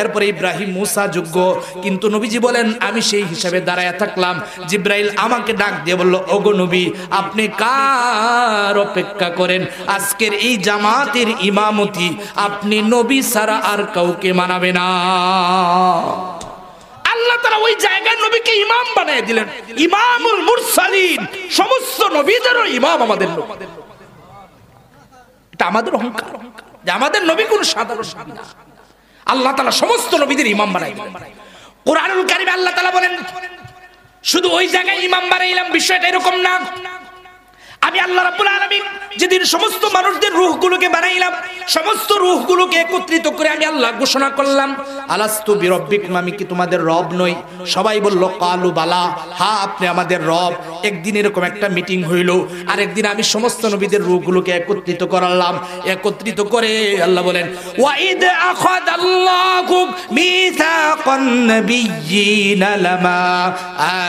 এরপরে ইব্রাহিম মুসা যোগ্য কিন্তু নবীজি বলেন আমি আমি সেই হিসাবে দাঁড়ায় থাকলাম জিব্রাইল আমাকে ডাক দিয়ে বলল ওগো নবী আপনি কার অপেক্ষা করেন আজকের এই জামাতের ইমামতি আপনি নবী সারা আর কাউকে মানাবে না আল্লাহ তারা ওই জায়গায় নবীকে ইমাম বানিয়ে দিলেন ইমামুল মুরসালিন সমস্ত নবীদেরও ইমাম আমাদের এটা আমাদের অহংকার যে আমাদের নবী কোন সাধারণ আল্লাহ তালা সমস্ত নবীদের ইমাম বানাই কোরআনুল কারিমে আল্লাহ তালা বলেন শুধু ওই জায়গায় ইমাম ইলাম বিষয়টা এরকম না আমি আল্লাহ রাব্বুল আলামিন যেদিন সমস্ত মানুষদের রূহগুলোকে বানাইলাম সমস্ত রূহগুলোকে একত্রিত করে আমি আল্লাহ ঘোষণা করলাম আলাস্তু বিরব্বিকুম আমি কি তোমাদের রব নই সবাই বলল কালু বালা হা আপনি আমাদের রব একদিন এরকম একটা মিটিং হইল আর একদিন আমি সমস্ত নবীদের রূহগুলোকে একত্রিত করালাম একত্রিত করে আল্লাহ বলেন ওয়াইদ আখাদাল্লাহু মিসাকান নাবিয়্যিনা লামা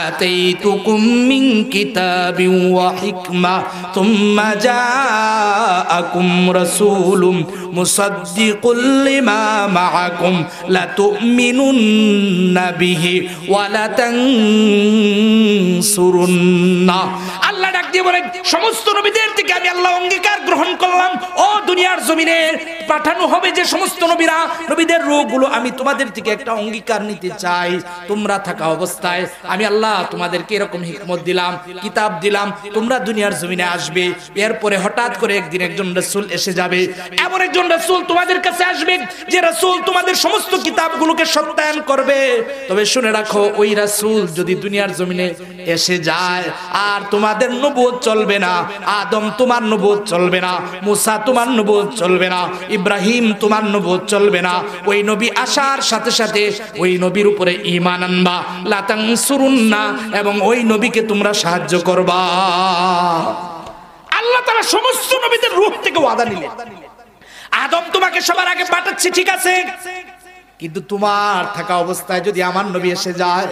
আতাইতুকুম মিন কিতাবিন ওয়া হিকমা আল্লাহ ডাক দিয়ে বলেন সমস্ত নবীদের থেকে আমি আল্লাহ অঙ্গীকার গ্রহণ করলাম ও দুনিয়ার জমিনে পাঠানো হবে যে সমস্ত নবীরা নবীদের রোগগুলো আমি তোমাদের থেকে একটা অঙ্গীকার নিতে চাই তোমরা থাকা অবস্থায় আমি আল্লাহ তোমাদেরকে এরকম হিকমত দিলাম কিতাব দিলাম তোমরা দুনিয়ার জমিনে জমিনে আসবে এরপরে হঠাৎ করে একদিন একজন রসুল এসে যাবে এমন একজন রসুল তোমাদের কাছে আসবে যে রসুল তোমাদের সমস্ত কিতাবগুলোকে সত্যায়ন করবে তবে শুনে রাখো ওই রাসুল যদি দুনিয়ার জমিনে এসে যায় আর তোমাদের নবুয়ত চলবে না আদম তোমার নবুয়ত চলবে না মুসা তোমার নবুয়ত চলবে না ইব্রাহিম তোমার নবুয়ত চলবে না ওই নবী আসার সাথে সাথে ওই নবীর উপরে ঈমান আনবা লাতাং না এবং ওই নবীকে তোমরা সাহায্য করবা আল্লাহ তারা সমস্ত নবীদের রূপ থেকে ওয়াদা নিলেন আদম তোমাকে সবার আগে পাঠাচ্ছি ঠিক আছে কিন্তু তোমার থাকা অবস্থায় যদি আমার নবী এসে যায়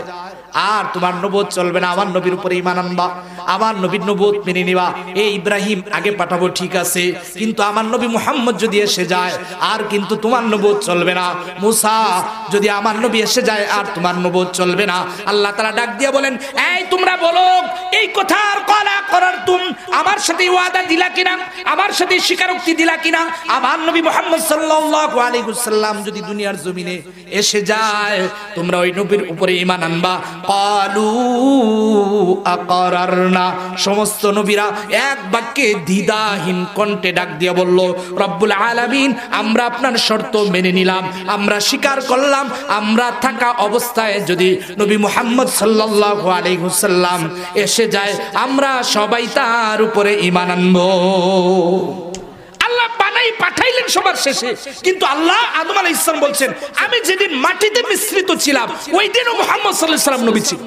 আর তোমার নবোধ চলবে না আমার নবীর উপরে ইমান আনবা আমার নবীর নবোধ মেনে নেবা এই ইব্রাহিম আগে পাঠাবো ঠিক আছে কিন্তু আমার নবী মুহাম্মদ যদি এসে যায় আর কিন্তু তোমার নবোধ চলবে না মুসা যদি আমার নবী এসে যায় আর তোমার নবোধ চলবে না আল্লাহ তারা ডাক দিয়ে বলেন এই তোমরা বলো এই কথা আর কলা করার তুম আমার সাথে ওয়াদা দিলা কিনা আমার সাথে স্বীকারোক্তি দিলা কিনা আমার নবী মোহাম্মদ সাল্লাল্লাহু আলাইহি ওয়াসাল্লাম যদি দুনিয়ার জমিনে এসে যায় তোমরা ওই নবীর উপরে ইমান আনবা পালু আকরার না সমস্ত নবীরা এক বাক্যে দ্বিধাহীন কণ্ঠে ডাক দিয়ে বলল রব্বুল আলামিন আমরা আপনার শর্ত মেনে নিলাম আমরা স্বীকার করলাম আমরা থাকা অবস্থায় যদি নবী মুহাম্মদ সাল্লাল্লাহু আলাইহি ওয়াসাল্লাম এসে যায় আমরা সবাই তার উপরে ঈমান আনবো আল্লাহ বানাই পাঠাইলেন সবার শেষে কিন্তু আল্লাহ আদম আলাই ইসলাম বলছেন আমি যেদিন মাটিতে মিশ্রিত ছিলাম ওই দিনও মোহাম্মদ সাল্লাহ সাল্লাম নবী ছিল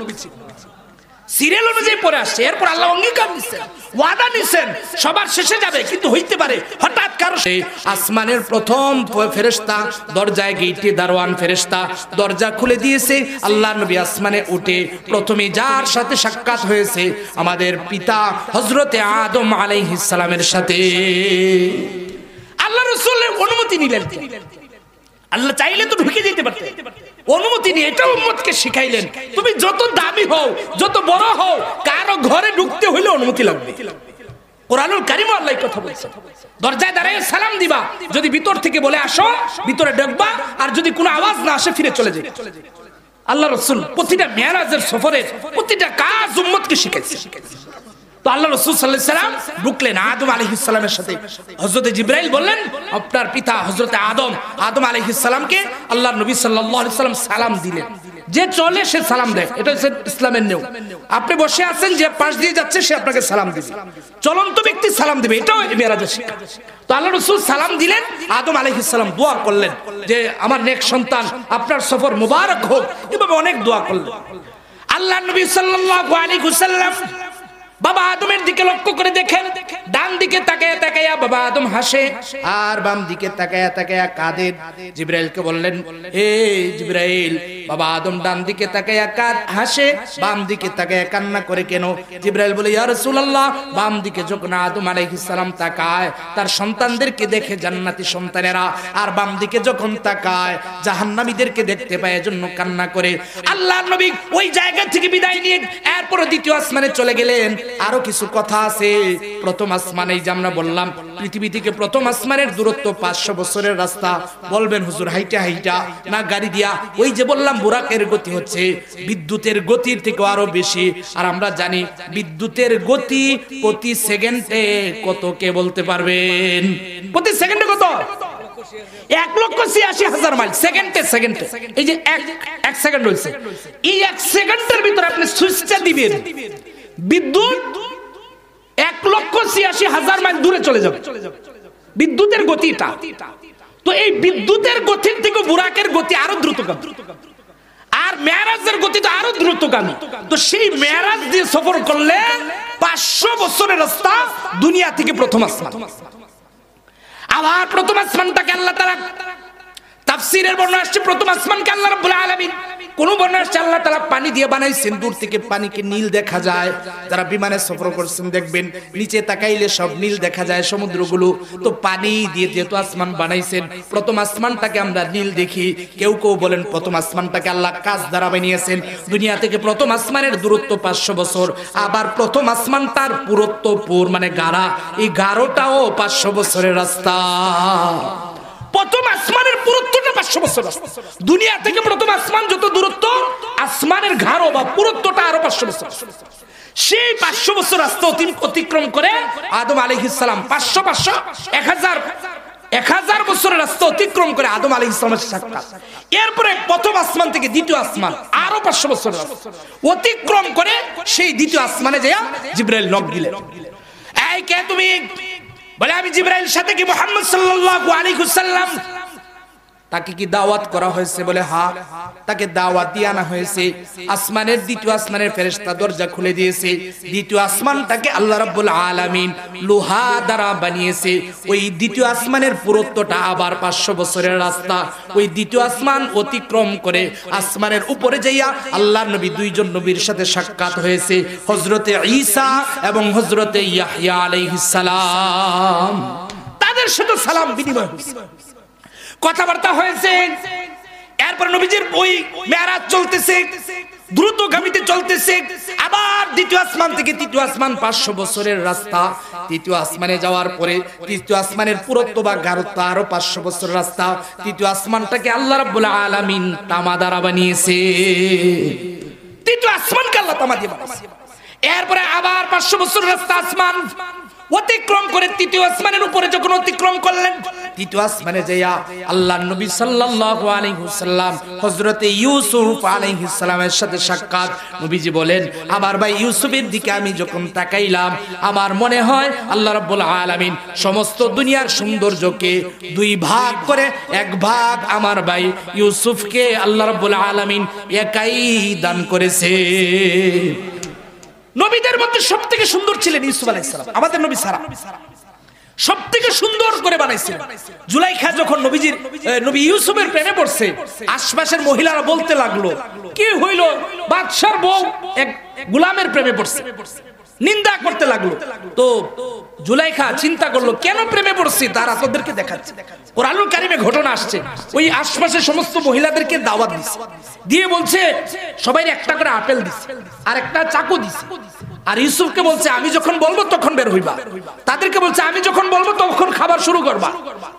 সিরিয়াল অনুযায়ী পরে আসছে এরপর আল্লাহ অঙ্গীকার নিচ্ছেন ওয়াদা নিচ্ছেন সবার শেষে যাবে কিন্তু হইতে পারে হঠাৎ কারো সেই আসমানের প্রথম ফেরেস্তা দরজায় গেইটে দারোয়ান ফেরেস্তা দরজা খুলে দিয়েছে আল্লাহ নবী আসমানে উঠে প্রথমে যার সাথে সাক্ষাৎ হয়েছে আমাদের পিতা হজরতে আদম আলাইহিসালামের সাথে আল্লাহ রসুলের অনুমতি নিলেন আল্লাহ চাইলে তো ঢুকে যেতে পারতেন অনুমতি নিয়ে এটা উম্মতকে শিখাইলেন তুমি যত দামি হও যত বড় হও কারো ঘরে ঢুকতে হইলে অনুমতি লাগবে আল্লাহ দরজায় দাঁড়ায় সালাম দিবা যদি ভিতর থেকে বলে আসো ভিতরে আর যদি কোনো আওয়াজ না আসে ফিরে চলে যাবে আল্লাহ রসুল প্রতিটা মেয়ারাজের সফরের প্রতিটা কাজ উম্মতকে শিখাইছে শিখাইছে তো আল্লাহ রসুল সাল্লাহ সাল্লাম ঢুকলেন আদম আলহিসের সাথে হজরত জিব্রাইল বললেন আপনার পিতা হজরত আদম আদম আলহিসামকে আল্লাহ নবী সাল্লাহ সাল্লাম সালাম দিলেন যে চলে সে সালাম দেয় এটা হচ্ছে ইসলামের নেও আপনি বসে আছেন যে পাশ দিয়ে যাচ্ছে সে আপনাকে সালাম দিবে চলন্ত ব্যক্তি সালাম দিবে এটাও মেয়েরাজের শিক্ষা তো আল্লাহ রসুল সালাম দিলেন আদম আলহিসাম দোয়া করলেন যে আমার নেক্সট সন্তান আপনার সফর মুবারক হোক এভাবে অনেক দোয়া করলেন আল্লাহ নবী সাল্লাহ আলী হুসাল্লাম বাবা আদমের দিকে লক্ষ্য করে দেখেন ডান দিকে তাকায়া তাকায়া বাবা আদম হাসে আর বাম দিকে তাকায়া তাকায়া কাঁদে জিব্রাইলকে বললেন হে জিব্রাইল বাবা আদম ডান দিকে তাকায়া কাঁদ হাসে বাম দিকে তাকায়া কান্না করে কেন জিব্রাইল বলে ইয়া রাসূলুল্লাহ বাম দিকে যখন আদম আলাইহিস সালাম তাকায় তার সন্তানদেরকে দেখে জান্নাতি সন্তানেরা আর বাম দিকে যখন তাকায় জাহান্নামীদেরকে দেখতে পায় এজন্য কান্না করে আল্লাহর নবী ওই জায়গা থেকে বিদায় নিয়ে এরপর দ্বিতীয় আসমানে চলে গেলেন আরো কিছু কথা আছে প্রথম আসমান এই যে আমরা বললাম পৃথিবী থেকে প্রথম আসমানের দূরত্ব পাঁচশো বছরের রাস্তা বলবেন হুজুর হাইটা হাইটা না গাড়ি দিয়া ওই যে বললাম বুরাকের গতি হচ্ছে বিদ্যুতের গতির থেকে আরো বেশি আর আমরা জানি বিদ্যুতের গতি প্রতি সেকেন্ডে কত কে বলতে পারবেন প্রতি সেকেন্ডে কত এক লক্ষ ছিয়াশি হাজার মাইল সেকেন্ডে সেকেন্ডে এই যে এক এক সেকেন্ড রয়েছে এই এক সেকেন্ডের ভিতরে আপনি সুইচটা দিবেন বিদ্যুৎ এক লক্ষ ছিয়াশি হাজার মাইল দূরে চলে যাবে বিদ্যুতের গতিটা তো এই বিদ্যুতের গতির থেকে বুরাকের গতি আরো দ্রুত আর মেয়ারাজের গতি তো আরো তো সেই মেয়ারাজ দিয়ে সফর করলে পাঁচশো বছরের রাস্তা দুনিয়া থেকে প্রথম আসমান আবার প্রথম আসমানটাকে আল্লাহ তারা তাফসিরের বর্ণনা আসছে প্রথম আসমানকে আল্লাহ রাব্বুল আলামিন কোন বর্ণনা আসছে আল্লাহ তাআলা পানি দিয়ে বানাইছেন দূর থেকে পানিকে নীল দেখা যায় যারা বিমানে সফর করছেন দেখবেন নিচে তাকাইলে সব নীল দেখা যায় সমুদ্রগুলো তো পানি দিয়ে তো আসমান বানাইছেন প্রথম আসমানটাকে আমরা নীল দেখি কেউ কেউ বলেন প্রথম আসমানটাকে আল্লাহ কাজ দ্বারা বানিয়েছেন দুনিয়া থেকে প্রথম আসমানের দূরত্ব পাঁচশো বছর আবার প্রথম আসমান তার পুরত্ব পুর মানে গাড়া এই গাড়োটাও পাঁচশো বছরের রাস্তা প্রথম আসমানের পুরুত্বটা পাঁচশো বছর দুনিয়া থেকে প্রথম আসমান যত দূরত্ব আসমানের ঘাড়ো বা পুরুত্বটা আরো পাঁচশো বছর সেই পাঁচশো বছর রাস্তা অতিক্রম করে আদম আলহিসাম পাঁচশো পাঁচশো এক হাজার এক হাজার বছরের রাস্তা অতিক্রম করে আদম আলী ইসলামের সাক্ষাৎ এরপরে প্রথম আসমান থেকে দ্বিতীয় আসমান আরো পাঁচশো বছর অতিক্রম করে সেই দ্বিতীয় আসমানে যাইয়া জিব্রাইল নক দিলেন এই কে তুমি বলে আমি জিব্রাইল সাথে কি মোহাম্মদ সাল্লাল্লাহু আলাইহি ওয়াসাল্লাম তাকে কি দাওয়াত করা হয়েছে বলে হা তাকে দাওয়াত দিয়ে আনা হয়েছে আসমানের দ্বিতীয় আসমানের ফেরেস্তা দরজা খুলে দিয়েছে দ্বিতীয় আসমানটাকে আল্লাহ রাব্বুল আলামিন লোহা দ্বারা বানিয়েছে ওই দ্বিতীয় আসমানের পুরুত্বটা আবার পাঁচশো বছরের রাস্তা ওই দ্বিতীয় আসমান অতিক্রম করে আসমানের উপরে যাইয়া আল্লাহ নবী দুইজন নবীর সাথে সাক্ষাৎ হয়েছে হজরতে ঈসা এবং হজরতে ইয়াহিয়া আলাইহিস সালাম তাদের সাথে সালাম বিনিময় হয়েছে কথাবার্তা হয়েছে এরপর নবীজির ওই মেয়ারাজ চলতেছে দ্রুত গামিতে চলতেছে আবার দ্বিতীয় আসমান থেকে তৃতীয় আসমান পাঁচশো বছরের রাস্তা তৃতীয় আসমানে যাওয়ার পরে তৃতীয় আসমানের পুরত্ব বা গারত্ব আরো পাঁচশো বছর রাস্তা তৃতীয় আসমানটাকে আল্লাহ রাবুল আলামিন তামা দ্বারা বানিয়েছে তৃতীয় আসমানকে আল্লাহ তামা দিয়ে বানিয়েছে এরপরে আবার পাঁচশো বছর রাস্তা আসমান অতিক্রম করে তৃতীয় আসমানের উপরে যখন অতিক্রম করলেন তৃতীয় আসমানে যাইয়া আল্লাহ নবী সাল্লাল্লাহু আলাইহি ওয়াসাল্লাম হযরতে ইউসুফ আলাইহিস সালামের সাথে সাক্ষাৎ নবীজি বলেন আমার ভাই ইউসুফের দিকে আমি যখন তাকাইলাম আমার মনে হয় আল্লাহ রাব্বুল আলামিন সমস্ত দুনিয়ার সৌন্দর্যকে দুই ভাগ করে এক ভাগ আমার ভাই ইউসুফকে আল্লাহ রাব্বুল আলামিন একাই দান করেছে নবীদের মধ্যে সব থেকে সুন্দর ছিলেন ইউসুফ আলাইসালাম আমাদের নবী সারা সব থেকে সুন্দর করে বানাইছিল জুলাইখা যখন নবীজির নবী ইউসুফের প্রেমে পড়ছে আশপাশের মহিলারা বলতে লাগলো কি হইল বাদশার বউ এক গুলামের প্রেমে পড়ছে নিন্দা করতে লাগলো তো জুলাইখা চিন্তা করলো কেন প্রেমে পড়ছি তার তোদেরকে দেখাচ্ছে ওর আলুর কারিমে ঘটনা আসছে ওই আশপাশে সমস্ত মহিলাদেরকে দাওয়াত দিচ্ছে দিয়ে বলছে সবাই একটা করে আপেল দিচ্ছে আর একটা চাকু দিচ্ছে আর ইউসুফকে বলছে আমি যখন বলবো তখন বের হইবা তাদেরকে বলছে আমি যখন বলবো তখন খাবার শুরু করবা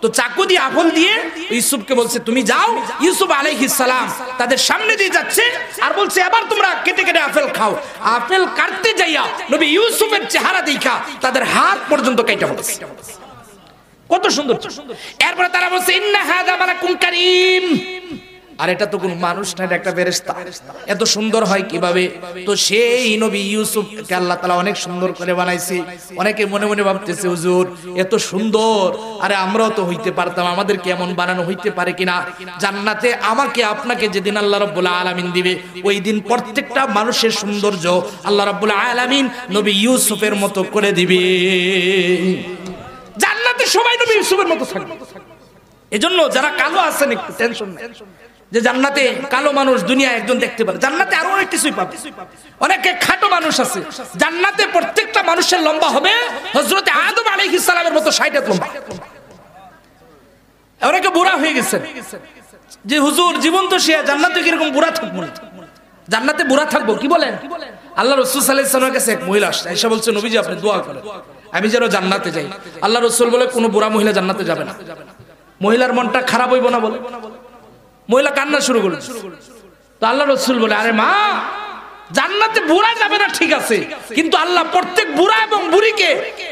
তো চাকু দিয়ে আপল দিয়ে ইউসুফকে বলছে তুমি যাও ইউসুফ আলাইহিস সালাম তাদের সামনে দিয়ে যাচ্ছে আর বলছে এবার তোমরা কেটে কেটে আপেল খাও আপেল কাটতে যাইয়া নবী নবী ইউসুফের চেহারা দেখা তাদের হাত পর্যন্ত কেটে পড়েছে কত সুন্দর এরপরে তারা বলছে ইন্না হাদা মালাকুম কারীম আর এটা তো কোন মানুষ না এটা একটা বেরেস্তা এত সুন্দর হয় কিভাবে তো সেই নবী ইউসুফ আল্লাহ তালা অনেক সুন্দর করে বানাইছে অনেকে মনে মনে ভাবতেছে হুজুর এত সুন্দর আরে আমরাও তো হইতে পারতাম আমাদের কেমন বানানো হইতে পারে কিনা জান্নাতে আমাকে আপনাকে যেদিন আল্লাহ রব্বুল আলামিন দিবে ওই দিন প্রত্যেকটা মানুষের সৌন্দর্য আল্লাহ রব্বুল আলামিন নবী ইউসুফের মতো করে দিবে জান্নাতে সবাই নবী ইউসুফের মতো থাকবে এজন্য যারা কালো আছেন একটু টেনশন টেনশন যে জান্নাতে কালো মানুষ দুনিয়া একজন দেখতে পাবে জান্নাতে আরো অনেক কিছুই পাবে অনেকে খাটো মানুষ আছে জান্নাতে প্রত্যেকটা মানুষের লম্বা হবে হজরতে আদম আলী ইসলামের মতো ষাট লম্বা অনেকে বুড়া হয়ে গেছেন যে হুজুর জীবন্ত শিয়া জান্নাতে কিরকম বুড়া থাকবো জান্নাতে বুড়া থাকবো কি বলেন আল্লাহ রসুল সাল্লাহ কাছে এক মহিলা আসছে এসে বলছে নবীজি আপনি দোয়া করেন আমি যেন জান্নাতে যাই আল্লাহ রসুল বলে কোনো বুড়া মহিলা জান্নাতে যাবে না মহিলার মনটা খারাপ হইব না বলে মহিলা কান্না শুরু করলেন তো আল্লাহ রসুল বলে আরে মা জান্নাতে বুড়া যাবে না ঠিক আছে কিন্তু আল্লাহ প্রত্যেক বুড়া এবং বুড়িকে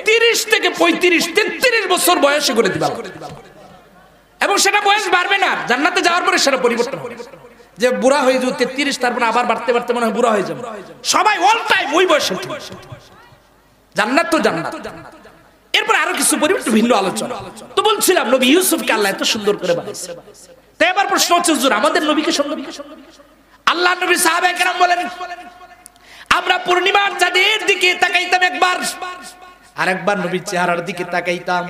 তিরিশ থেকে পঁয়ত্রিশ তেত্রিশ বছর বয়সে করে দিবা এবং সেটা বয়স বাড়বে না জান্নাতে যাওয়ার পরে সেটা পরিবর্তন যে বুড়া হয়ে যাবে তেত্রিশ তারপরে মানে আবার বাড়তে বাড়তে মনে হয় বুড়া হয়ে যাবে সবাই অল টাইম ওই বয়সে জান্নাত তো জান্নাত এরপর আরো কিছু পরিবর্তন ভিন্ন আলোচনা তো বলছিলাম নবী ইউসুফকে আল্লাহ এত সুন্দর করে বানিয়েছে তো এবার প্রশ্ন হচ্ছে হুজুর আমাদের নবীকে সঙ্গে আল্লাহ নবী সাহাবে কেরাম বলেন আমরা পূর্ণিমার চাঁদের দিকে তাকাইতাম একবার আরেকবার নবীর চেহারার দিকে তাকাইতাম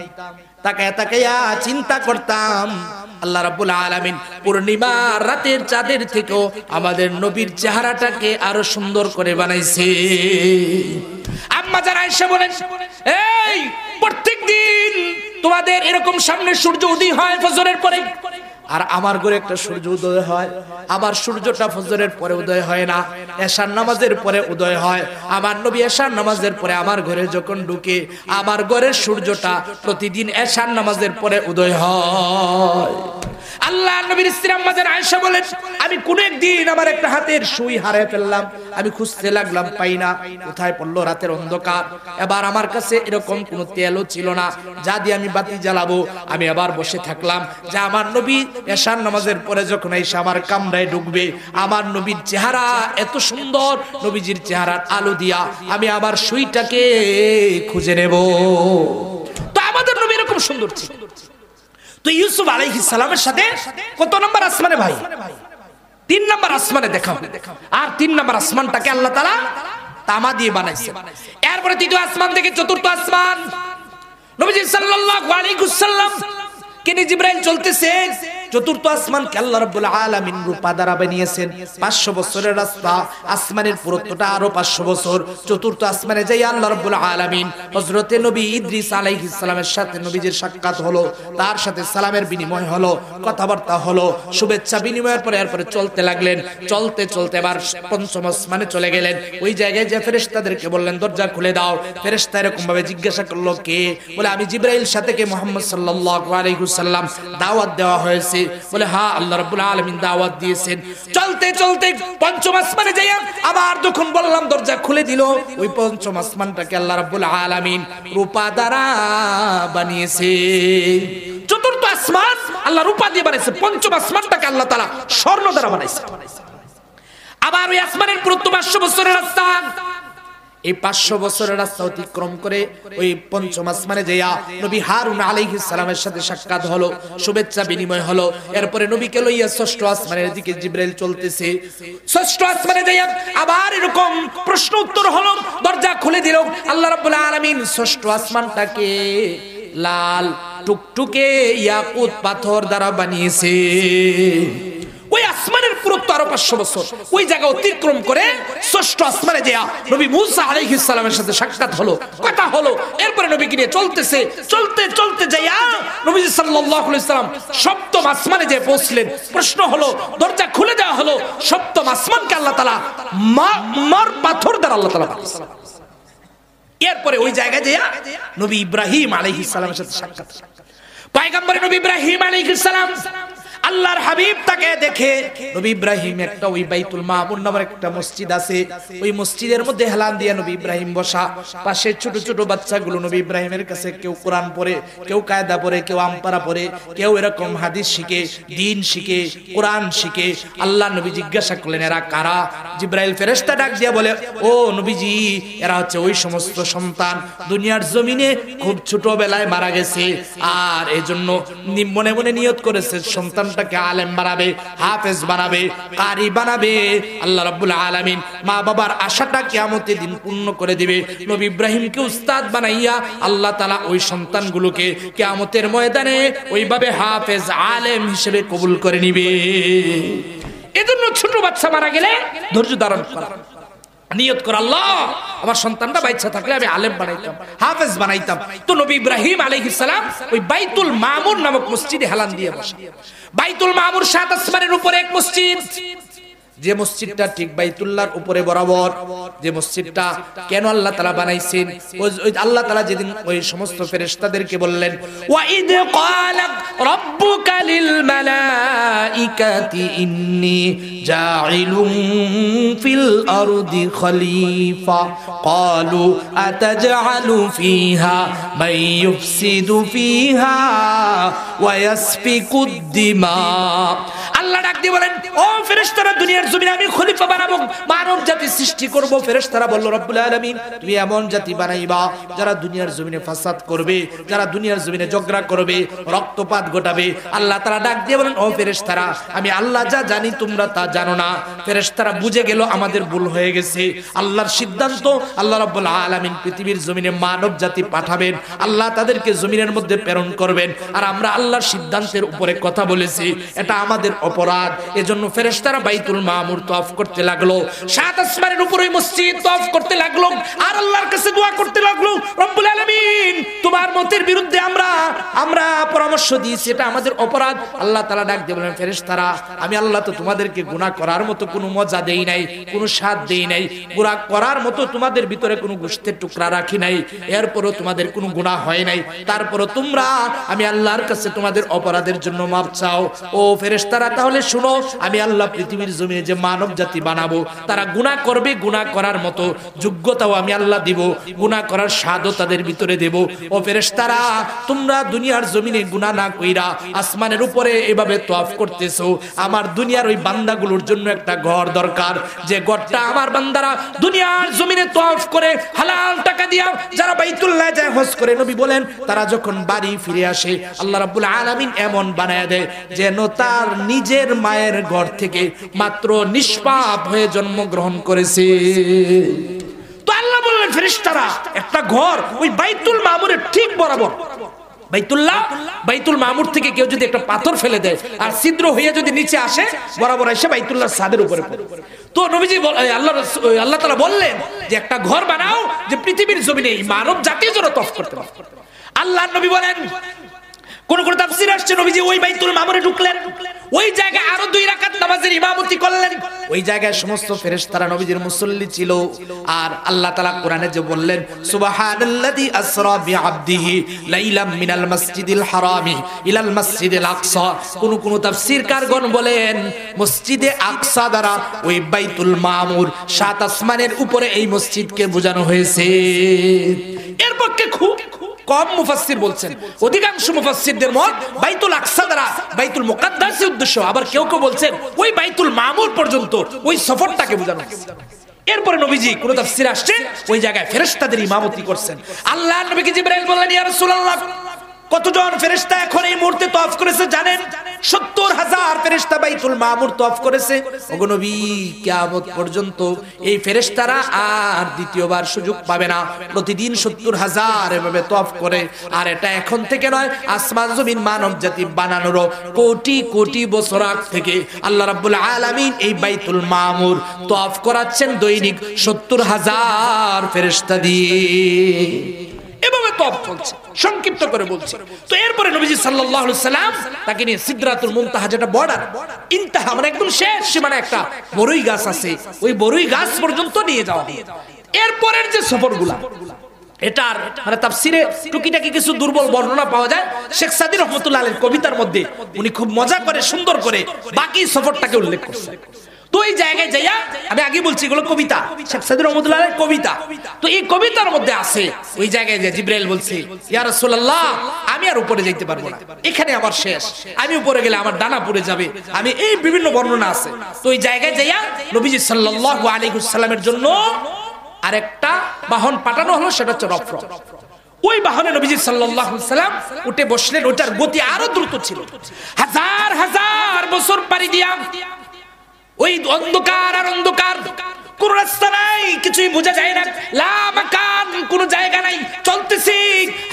তাকায় তাকাইয়া চিন্তা করতাম আল্লাহ রাব্বুল আলামিন পূর্ণিমা রাতের চাঁদের থেকেও আমাদের নবীর চেহারাটাকে আরো সুন্দর করে বানাইছে আম্মা যারা এসে বলেন এই প্রত্যেকদিন তোমাদের এরকম সামনে সূর্য উদয় হয় ফজরের পরে আর আমার ঘরে একটা সূর্য উদয় হয় আমার সূর্যটা ফজরের পরে উদয় হয় না এশার নামাজের পরে উদয় হয় আমার নবী এশার নামাজের পরে আমার ঘরে যখন ঢুকে আমার ঘরের সূর্যটা প্রতিদিন এশার নামাজের পরে উদয় হয় আল্লাহ নবীর ইসলাম মাঝের আয়সা বলেন আমি কোন একদিন আমার একটা হাতের সুই হারিয়ে ফেললাম আমি খুঁজতে লাগলাম পাই না কোথায় পড়লো রাতের অন্ধকার এবার আমার কাছে এরকম কোন তেলও ছিল না যা দিয়ে আমি বাতি জ্বালাবো আমি আবার বসে থাকলাম যে আমার নবী এশার নামাজের পরে যখন এসে আমার কামরায় ঢুকবে আমার নবীর চেহারা এত সুন্দর নবীজির চেহারার আলো দিয়া আমি আমার সুইটাকে খুঁজে নেব তো আমাদের নবী এরকম সুন্দর ছিল তো ইউসুফ আলাইহি সালামের সাথে কত নম্বর আসমানে ভাই তিন নম্বর আসমানে দেখাও আর তিন নম্বর আসমানটাকে আল্লাহ তালা তামা দিয়ে বানাইছে এরপরে তৃতীয় আসমান থেকে চতুর্থ আসমান নবীজি সাল্লাল্লাহু আলাইহি ওয়াসাল্লাম তিনি জিব্রাইল চলতেছে চতুর্থ আসমানকে আল্লাহ রাব্বুল আলামিন রূপা দ্বারা বানিয়েছেন পাঁচশো বছরের রাস্তা আসমানের পুরুত্বটা আরো পাঁচশো বছর চতুর্থ আসমানে যাই আল্লাহ রাব্বুল আলামিন হযরত নবী ইদ্রিস আলাইহিস সালামের সাথে নবীজির সাক্ষাৎ হলো তার সাথে সালামের বিনিময় হলো কথাবার্তা হলো শুভেচ্ছা বিনিময়ের পরে এরপরে চলতে লাগলেন চলতে চলতে এবার পঞ্চম আসমানে চলে গেলেন ওই জায়গায় যে ফেরেশতাদেরকে বললেন দরজা খুলে দাও ফেরেশতা এরকম ভাবে জিজ্ঞাসা করলো কে বলে আমি জিব্রাইল সাথে কে মোহাম্মদ সাল্লাল্লাহু আলাইহি ওয়াসাল্লাম দাওয়াত দেওয়া হয়েছে বলে হা আল্লাহ রাব্বুল আলামিন দাওয়াত দিয়েছেন চলতে চলতে পঞ্চম আসমানে যাইয়া আবার যখন বললাম দরজা খুলে দিল ওই পঞ্চম আসমানটাকে আল্লাহ রব্বুল আলামিন রূপা দ্বারা বানিয়েছে চতুর্থ আসমান আল্লাহ রূপা দিয়ে বানিয়েছে পঞ্চম আসমানটাকে আল্লাহ তাআলা স্বর্ণ দ্বারা বানাইছে আবার ওই আসমানের প্রথম পাঁচশো বছরের রাস্তা এই পাঁচশো বছরের রাস্তা অতিক্রম করে ওই পঞ্চম আসমানে যেয়া নবী হারুন আলহ ইসলামের সাথে সাক্ষাৎ হলো শুভেচ্ছা বিনিময় হলো এরপরে নবীকে লইয়া ষষ্ঠ আসমানের দিকে জিব্রাইল চলতেছে ষষ্ঠ আসমানে যাইয়া আবার এরকম প্রশ্ন উত্তর হলো দরজা খুলে দিল আল্লাহ রাব্বুল আলামিন ষষ্ঠ আসমানটাকে লাল টুকটুকে ইয়াকুত পাথর দ্বারা বানিয়েছে ওই আসমানের পুরুত্ব আরো পাঁচশো বছর ওই জায়গা অতিক্রম করে ষষ্ঠ আসমানে যে নবী মুসা ইসলামের সাথে সাক্ষাৎ হলো কথা হলো এরপরে নবীকে নিয়ে চলতেছে চলতে চলতে যাইয়া নবী সাল্লাম সপ্তম আসমানে যে পৌঁছলেন প্রশ্ন হলো দরজা খুলে দেওয়া হলো সপ্তম আসমানকে আল্লাহ তালা মার পাথর দ্বারা আল্লাহ তালা এরপরে ওই জায়গায় যাইয়া নবী ইব্রাহিম আলহ ইসলামের সাথে সাক্ষাৎ পায়গাম্বর নবী ইব্রাহিম আলহ ইসলাম আল্লাহর হাবিব তাকে দেখে নবী ইব্রাহিম একটা ওই বাইতুল মাহমুদ নামের একটা মসজিদ আছে ওই মসজিদের মধ্যে হেলান দিয়ে নবী ইব্রাহিম বসা পাশে ছোট ছোট বাচ্চাগুলো নবী ইব্রাহিমের কাছে কেউ কোরআন পড়ে কেউ কায়দা পড়ে কেউ আমপারা পড়ে কেউ এরকম হাদিস শিখে দিন শিখে কোরআন শিখে আল্লাহ নবী জিজ্ঞাসা করলেন এরা কারা জিব্রাইল ফেরেস্তা ডাক দিয়ে বলে ও নবীজি এরা হচ্ছে ওই সমস্ত সন্তান দুনিয়ার জমিনে খুব ছোটবেলায় মারা গেছে আর এজন্য মনে মনে নিয়ত করেছে সন্তান সন্তানটাকে আলেম বানাবে হাফেজ বানাবে কারি বানাবে আল্লাহ রব্বুল আলমিন মা বাবার আশাটা কেমতে দিন পূর্ণ করে দিবে নবী ইব্রাহিমকে উস্তাদ বানাইয়া আল্লাহ তালা ওই সন্তানগুলোকে কিয়ামতের ময়দানে ওইভাবে হাফেজ আলেম হিসেবে কবুল করে নিবে এজন্য ছোট বাচ্চা মারা গেলে ধৈর্য ধারণ করা নিয়ত করে আল্লাহ আমার সন্তানটা বাচ্চা থাকলে আমি আলেম বানাইতাম হাফেজ বানাইতাম তো নবী ইব্রাহিম আলহ ইসালাম ওই বাইতুল মামুর নামক মসজিদে হেলান দিয়ে বসে বাইতুল মামুর সাত আসমানের উপরে এক মসজিদ যে মসজিদটা ঠিক বাইতুল্লার উপরে বরাবর যে মসজিদটা কেন আল্লাহ তালা বানাইছেন ওই আল্লাহ তালা যেদিন ওই সমস্ত ফেরেস্তাদেরকে বললেন ওয়া আল্লাহ ডাক দিয়ে বলেন ও ফেরেশতারা দুনিয়ার জমিনে আমি খলিফা বানাবো মানব জাতি সৃষ্টি করব ফেরেশতারা বলল রব্বুল আলামিন তুমি এমন জাতি বানাইবা যারা দুনিয়ার জমিনে ফাসাদ করবে যারা দুনিয়ার জমিনে ঝগড়া করবে রক্তপাত ঘটাবে আল্লাহ তাআলা ডাক দিয়ে বলেন ও ফেরেশতারা আমি আল্লাহ যা জানি তোমরা তা জানো না ফেরেশতারা বুঝে গেল আমাদের ভুল হয়ে গেছে আল্লাহর সিদ্ধান্ত আল্লাহ রব্বুল আলামিন পৃথিবীর জমিনে মানব জাতি পাঠাবেন আল্লাহ তাদেরকে জমিনের মধ্যে প্রেরণ করবেন আর আমরা আল্লাহর সিদ্ধান্তের উপরে কথা বলেছি এটা আমাদের অপরাধ এজন্য ফেরেশতারা বাইতুল মামুর তফ করতে লাগলো সাত আসমানের উপরে মসজিদ তফ করতে লাগলো আর আল্লাহর কাছে দোয়া করতে লাগলো রব্বুল তার মতের বিরুদ্ধে আমরা আমরা পরামর্শ দিয়েছি এটা আমাদের অপরাধ আল্লাহ তালা ডাক দিয়ে বলেন ফেরেস তারা আমি আল্লাহ তো তোমাদেরকে গুণা করার মতো কোনো মজা দেই নাই কোনো স্বাদ দেই নাই গুণা করার মতো তোমাদের ভিতরে কোনো গোষ্ঠের টুকরা রাখি নাই এরপরও তোমাদের কোনো গুণা হয় নাই তারপরও তোমরা আমি আল্লাহর কাছে তোমাদের অপরাধের জন্য মাপ চাও ও ফেরেস তারা তাহলে শুনো আমি আল্লাহ পৃথিবীর জমিয়ে যে মানব জাতি বানাবো তারা গুণা করবে গুণা করার মতো যোগ্যতাও আমি আল্লাহ দিব গুণা করার স্বাদও তাদের ভিতরে দেব ও ফেরেশতারা তোমরা দুনিয়ার জমিনে গুনাহ না কইরা আসমানের উপরে এভাবে তওয়াফ করতেছো আমার দুনিয়ার ওই বান্দাগুলোর জন্য একটা ঘর দরকার যে ঘরটা আমার বান্দারা দুনিয়ার জমিনে তওয়াফ করে হালাল টাকা দিয়া যারা বাইতুল্লাহ যায় হজ করে নবী বলেন তারা যখন বাড়ি ফিরে আসে আল্লাহ রাব্বুল আলামিন এমন বানায় দেয় যেন তার নিজের মায়ের ঘর থেকে মাত্র নিষ্পাপ হয়ে জন্মগ্রহণ করেছে তো আল্লাহ বললেন ফেরিস্তারা একটা ঘর ওই বাইতুল মামুরের ঠিক বরাবর বাইতুল্লাহ বাইতুল মামুর থেকে কেউ যদি একটা পাথর ফেলে দেয় আর ছিদ্র হয়ে যদি নিচে আসে বরাবর তো নবীজি আল্লাহ আল্লাহ তালা যে একটা ঘর বানাও যে পৃথিবীর মানব আল্লাহ নবী বলেন কোন কোন তাফসির আসছে নবীজি ওই বাইতুল মামুরে ঢুকলেন ওই জায়গায় আরো দুই রাকাত নামাজের ইমামতি করলেন ওই জায়গায় সমস্ত ফেরেশতারা নবীজির মুসল্লি ছিল আর আল্লাহ তাআলা কোরআনে যে বললেন সুবহানাল্লাযী আসরা বিআবদিহি লাইলাম মিনাল মাসজিদিল হারামি ইলাল মাসজিদিল আকসা কোন কোন তাফসীরকারগণ বলেন মসজিদে আকসা দ্বারা ওই বাইতুল মামুর সাত আসমানের উপরে এই মসজিদকে বোঝানো হয়েছে এর পক্ষে খুব কম মুফাসির বলছেন অধিকাংশ মুফাসিরদের মত বাইতুল আকসা দ্বারা বাইতুল মোকাদ্দাসের উদ্দেশ্য আবার কেউ কেউ বলছেন ওই বাইতুল মামুর পর্যন্ত ওই সফরটাকে বোঝানো এরপরে নবীজি কোন তাফসির আসছে ওই জায়গায় ফেরেশতাদের ইমামতি করছেন আল্লাহ নবীকে জিবরাইল বললেন ইয়া রাসূলুল্লাহ কতজন ফেরেস্তা এখন এই মুহূর্তে তফ করেছে জানেন সত্তর হাজার ফেরেস্তা বাইতুল মামুর তফ করেছে অগনবী কেয়ামত পর্যন্ত এই ফেরেস্তারা আর দ্বিতীয়বার সুযোগ পাবে না প্রতিদিন সত্তর হাজার এভাবে তফ করে আর এটা এখন থেকে নয় আসমান জমিন মানব জাতি বানানোর কোটি কোটি বছর আগ থেকে আল্লাহ রাব্বুল আলামিন এই বাইতুল মামুর তফ করাচ্ছেন দৈনিক সত্তর হাজার ফেরেস্তা দিয়ে এভাবে তফ চলছে সংক্ষিপ্ত করে বলছি তো এরপরে নবীজি সাল্লাল্লাহু সাল্লাম তাকে নিয়ে সিদরাতুল মুনতাহা যেটা বর্ডার ইনতাহা মানে একদম শেষ সীমানা একটা বড়ই গাছ আছে ওই বড়ই গাছ পর্যন্ত নিয়ে যাওয়া এরপরের যে সফরগুলা এটার মানে তাফসিরে টুকিটাকি কিছু দুর্বল বর্ণনা পাওয়া যায় শেখ সাদি রহমতুল্লাহ কবিতার মধ্যে উনি খুব মজা করে সুন্দর করে বাকি সফরটাকে উল্লেখ করছেন তো এই জায়গায় যাইয়া আমি আগে বলছি এগুলো কবিতা শেখ সাদুর রহমতুল্লাহ কবিতা তো এই কবিতার মধ্যে আছে ওই জায়গায় যে জিব্রাইল বলছে ইয়া রাসূলুল্লাহ আমি আর উপরে যেতে পারবো না এখানে আমার শেষ আমি উপরে গেলে আমার ডানা পড়ে যাবে আমি এই বিভিন্ন বর্ণনা আছে তো ওই জায়গায় যাইয়া নবীজি সাল্লাল্লাহু আলাইহি ওয়াসাল্লামের জন্য আরেকটা বাহন পাঠানো হলো সেটা হচ্ছে রফর ওই বাহনে নবীজি সাল্লাম উঠে বসলেন ওটার গতি আরো দ্রুত ছিল হাজার হাজার বছর পাড়ি দিয়া ওই অন্ধকার আর অন্ধকার কোন রাস্তা নাই কিছুই বোঝা যায় না লামাকান কোন জায়গা নাই চলতেছি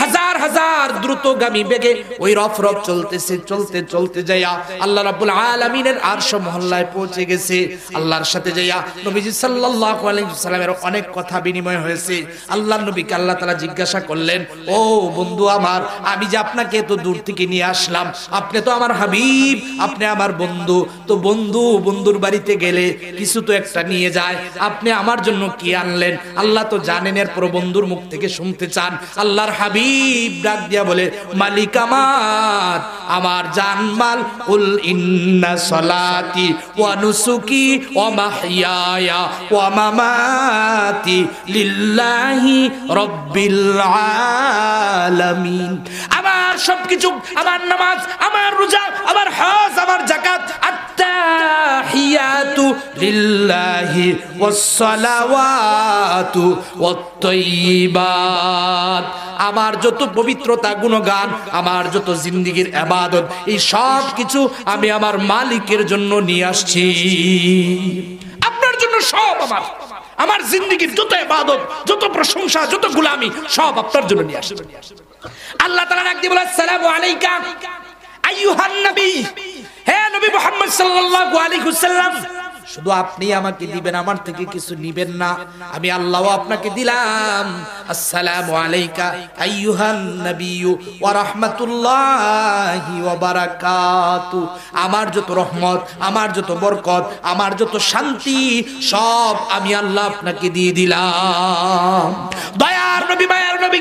হাজার হাজার দ্রুতগামী বেগে ওই রফ রফ চলতেছে চলতে চলতে যাইয়া আল্লাহ রাব্বুল আলামিনের আরশ মহল্লায় পৌঁছে গেছে আল্লাহর সাথে যাইয়া নবীজি সাল্লাল্লাহু আলাইহি সাল্লামের অনেক কথা বিনিময় হয়েছে আল্লাহর নবীকে আল্লাহ তাআলা জিজ্ঞাসা করলেন ও বন্ধু আমার আমি যে আপনাকে এত দূর থেকে নিয়ে আসলাম আপনি তো আমার হাবিব আপনি আমার বন্ধু তো বন্ধু বন্ধুর বাড়িতে গেলে কিছু তো একটা নিয়ে যায় আপনি আমার জন্য কি আনলেন আল্লাহ তো জানেন এর প্রবন্ধুর মুখ থেকে শুনতে চান আল্লাহর হাবিব ডাক দিয়া বলে মালিক আমার আমার জানমাল উল ইন্না সলাতি ওয়া নুসুকি ওয়া মাহইয়ায়া ওয়া মামাতি লিল্লাহি রব্বিল আলামিন আমার সবকিছু আমার নামাজ আমার রোজা আমার হজ আমার যাকাত আত্তাহিয়াতু লিল্লাহি আমার যত পবিত্রতা গুণগান আমার যত জিন্দিগির আবাদত এই সব কিছু আমি আমার মালিকের জন্য নিয়ে আসছি আপনার জন্য সব আমার আমার জিন্দিগির যত আবাদত যত প্রশংসা যত গুলামি সব আপনার জন্য নিয়ে আসবে আল্লাহ তাআলা একদিন বলে আসসালামু আলাইকা আইয়ুহান নবী হে নবী মুহাম্মদ সাল্লাল্লাহু আলাইহি ওয়াসাল্লাম শুধু আপনি আমাকে দিবেন আমার থেকে কিছু নিবেন না আমি আল্লাহ আপনাকে দিলাম আসসালামু আলাইকা আইয়ুহান নাবিয়্যু ওয়া রাহমাতুল্লাহি ওয়া বারাকাতু আমার যত রহমত আমার যত বরকত আমার যত শান্তি সব আমি আল্লাহ আপনাকে দিয়ে দিলাম দয়ার নবী মায়ার নবী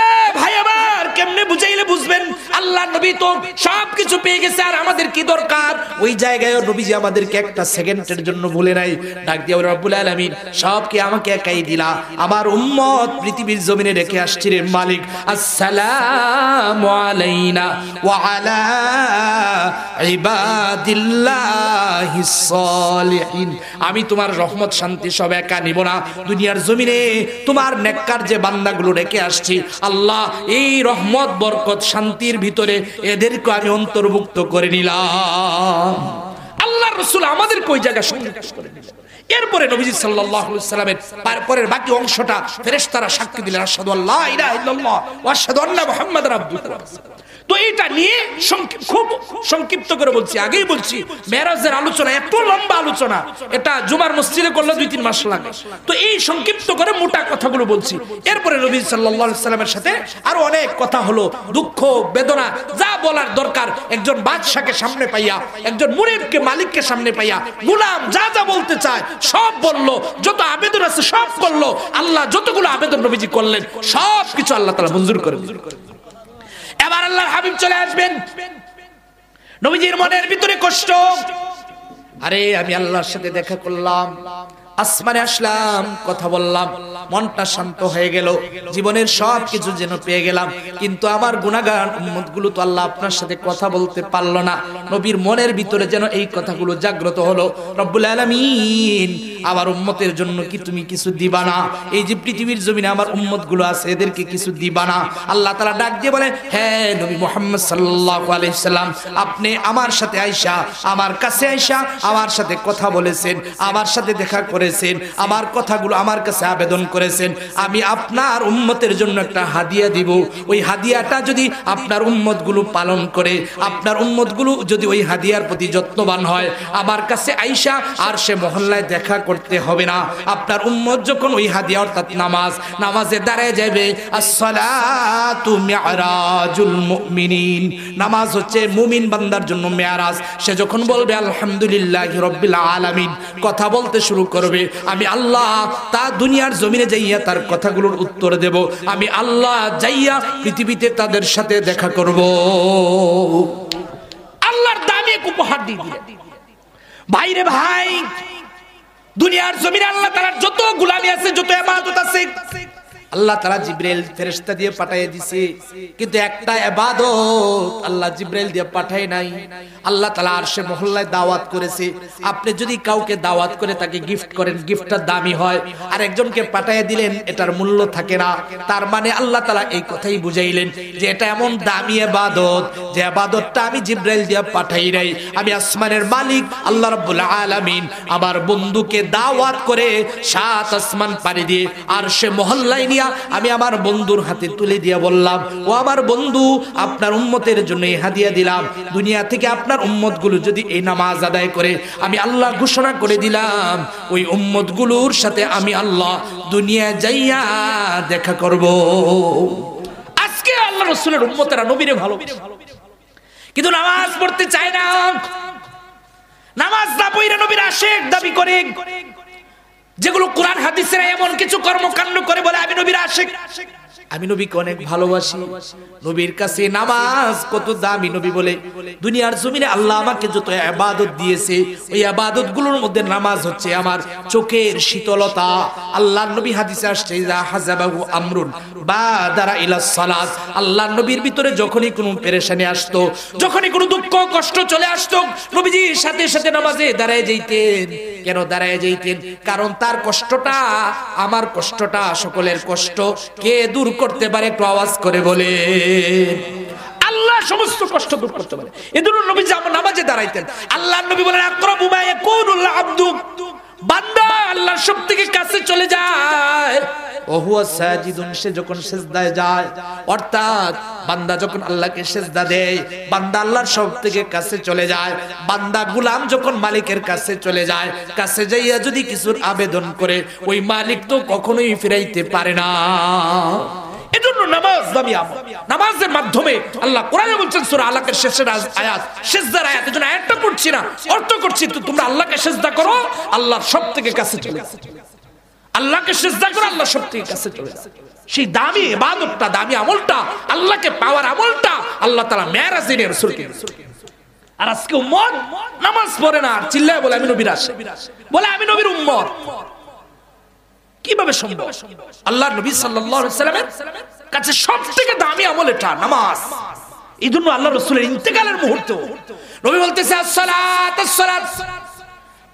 এ ভাই আমার কেমনে বুঝাইলে বুঝবেন আল্লাহ নবী তো সব কিছু পেয়ে গেছে আর আমাদের কি দরকার ওই জায়গায় নবীজি আমাদেরকে একটা সেকেন্ডের জন্য বলে নাই ডাক দিয়ে রব্বুল আলামিন সবকে আমাকে একাই দিলা আমার উম্মত পৃথিবীর জমিনে রেখে আসছি রে মালিক আসসালাম আলাইনা ওয়া আলা ইবাদিল্লাহিস সলিহিন আমি তোমার রহমত শান্তি সব একা নিব না দুনিয়ার জমিনে তোমার নেককার যে বান্দাগুলো রেখে আসছি আল্লাহ এই রহমত রহমত বরকত শান্তির ভিতরে এদেরকে আমি অন্তর্ভুক্ত করে নিলাম আল্লাহ রসুল আমাদের কই জায়গা সংযুক্ত করে এরপরে নবীজি সাল্লামের তারপরের বাকি অংশটা ফেরেশতারা সাক্ষী দিলেন আসাদু আল্লাহ ইলাহ ইল্লাল্লাহ ওয়া আশহাদু আন্না তো এটা নিয়ে খুব সংক্ষিপ্ত করে বলছি আগেই বলছি মেরাজের আলোচনা এত লম্বা আলোচনা এটা জুমার মসজিদে করলে দুই তিন মাস লাগে তো এই সংক্ষিপ্ত করে মোটা কথাগুলো বলছি এরপরে নবী সাল্লা সাল্লামের সাথে আরো অনেক কথা হলো দুঃখ বেদনা যা বলার দরকার একজন বাদশাকে সামনে পাইয়া একজন মুরিদকে মালিককে সামনে পাইয়া গুলাম যা যা বলতে চায় সব বলল যত আবেদন আছে সব করলো আল্লাহ যতগুলো আবেদন নবীজি করলেন সব কিছু আল্লাহ তালা মঞ্জুর করে এবার আল্লাহর হাবিব চলে আসবেন নবীজির মনের ভিতরে কষ্ট আরে আমি আল্লাহর সাথে দেখা করলাম আসমানে আসলাম কথা বললাম মনটা শান্ত হয়ে গেল জীবনের সব কিছু যেন পেয়ে গেলাম কিন্তু আমার গুণাগান উম্মতগুলো তো আল্লাহ আপনার সাথে কথা বলতে পারল না নবীর মনের ভিতরে যেন এই কথাগুলো জাগ্রত হলো রব্বুল আলামিন আমার উম্মতের জন্য কি তুমি কিছু দিবা না এই যে পৃথিবীর জমিনে আমার উম্মতগুলো আছে এদেরকে কিছু দিবা না আল্লাহ তাআলা ডাক দিয়ে বলে হ্যাঁ নবী মুহাম্মদ সাল্লাল্লাহু আলাইহি সাল্লাম আপনি আমার সাথে আয়শা আমার কাছে আয়শা আমার সাথে কথা বলেছেন আমার সাথে দেখা করে করেছেন আমার কথাগুলো আমার কাছে আবেদন করেছেন আমি আপনার উম্মতের জন্য একটা হাদিয়া দিব ওই হাদিয়াটা যদি আপনার উম্মতগুলো পালন করে আপনার উম্মতগুলো যদি ওই হাদিয়ার প্রতি যত্নবান হয় আমার কাছে আইসা আর সে মহল্লায় দেখা করতে হবে না আপনার উম্মত যখন ওই হাদিয়া অর্থাৎ নামাজ নামাজে দাঁড়ায় যাবে নামাজ হচ্ছে মুমিন বান্দার জন্য মেয়ারাজ সে যখন বলবে আলহামদুলিল্লাহ রব্বিল আলামিন কথা বলতে শুরু করবে করবে আমি আল্লাহ তা দুনিয়ার জমিনে যাইয়া তার কথাগুলোর উত্তর দেব আমি আল্লাহ যাইয়া পৃথিবীতে তাদের সাথে দেখা করব আল্লাহর দামে উপহার দিয়ে দিলেন ভাইরে ভাই দুনিয়ার জমিনে আল্লাহ তালার যত গুলামি আছে যত এবাদত আছে আল্লাহ তারা জিব্রাইল ফেরেশতা দিয়ে পাঠিয়ে দিছে কিন্তু একটা ইবাদত আল্লাহ জিব্রাইল দিয়ে পাঠায় নাই আল্লাহ তাআলা আরশে মহল্লায় দাওয়াত করেছে আপনি যদি কাউকে দাওয়াত করে তাকে গিফট করেন গিফটটা দামি হয় আর একজনকে পাঠিয়ে দিলেন এটার মূল্য থাকে না তার মানে আল্লাহ তাআলা এই কথাই বুঝাইলেন যে এটা এমন দামি ইবাদত যে ইবাদতটা আমি জিব্রাইল দিয়ে পাঠাই নাই আমি আসমানের মালিক আল্লাহ রাব্বুল আলামিন আমার বন্ধুকে দাওয়াত করে সাত আসমান পাড়ি দিয়ে আরশে মহল্লায় দিয়া আমি আমার বন্ধুর হাতে তুলে দিয়া বললাম ও আমার বন্ধু আপনার উম্মতের জন্য এই হাদিয়া দিলাম দুনিয়া থেকে আপনার উম্মত যদি এই নামাজ আদায় করে আমি আল্লাহ ঘোষণা করে দিলাম ওই উম্মত সাথে আমি আল্লাহ দুনিয়া যাইয়া দেখা করব আজকে আল্লাহ রসুলের উম্মতেরা নবীরে ভালো কিন্তু নামাজ পড়তে চায় না নামাজ না পড়ে নবীর আশেক দাবি করে যেগুলো কোরআন হাদিসেরা এমন কিছু কর্মকাণ্ড করে বলে আমি নবীর আশিক আমি নবীকে অনেক ভালোবাসি নবীর কাছে নামাজ কত দামি নবী বলে দুনিয়ার জমিনে আল্লাহ আমাকে যত আবাদত দিয়েছে ওই আবাদত গুলোর মধ্যে নামাজ হচ্ছে আমার চোখের শীতলতা আল্লাহ নবী হাদিসে আসছে হাজাবাহু আমরুন বা দারা ইলা সালাত আল্লাহ নবীর ভিতরে যখনই কোনো পেরেশানি আসতো যখনই কোনো দুঃখ কষ্ট চলে আসতো নবীজির সাথে সাথে নামাজে দাঁড়ায় যেতেন কেন দাঁড়ায় যেতেন কারণ তার কষ্টটা আমার কষ্টটা সকলের কষ্ট কে দূর করতে পারে একটু আওয়াজ করে বলে আল্লাহ সমস্ত কষ্ট দূর করতে পারে নবী নামাজে দাঁড়াইতেন আল্লাহ নবী বলেন সব থেকে কাছে চলে যায় বান্দা গুলাম যখন মালিকের কাছে চলে যায় কাছে যাইয়া যদি কিছুর আবেদন করে ওই মালিক তো কখনোই ফিরাইতে পারে না এজন্য নামাজ দামি আমল নামাজের মাধ্যমে আল্লাহ কোরআনে বলছেন সূরা আলাকের শেষের আয়াত সেজদার আয়াত এজন্য আয়াতটা পড়ছি না অর্থ করছি তো তোমরা আল্লাহকে সিজদা করো আল্লাহর সব থেকে কাছে চলে আল্লাহকে সিজদা করো আল্লাহ সব থেকে কাছে চলে সেই দামি ইবাদতটা দামি আমলটা আল্লাহকে পাওয়ার আমলটা আল্লাহ তাআলা মেরাজ দিনে রাসূলকে আর আজকে উম্মত নামাজ পড়ে না আর চিল্লায় বলে আমি নবীর আসে বলে আমি নবীর উম্মত কিভাবে সম্ভব আল্লাহ নবী সাল্লামের কাছে সব থেকে দামি আমল এটা নামাজ এই জন্য আল্লাহ রসুলের ইন্তেকালের মুহূর্ত নবী বলতেছে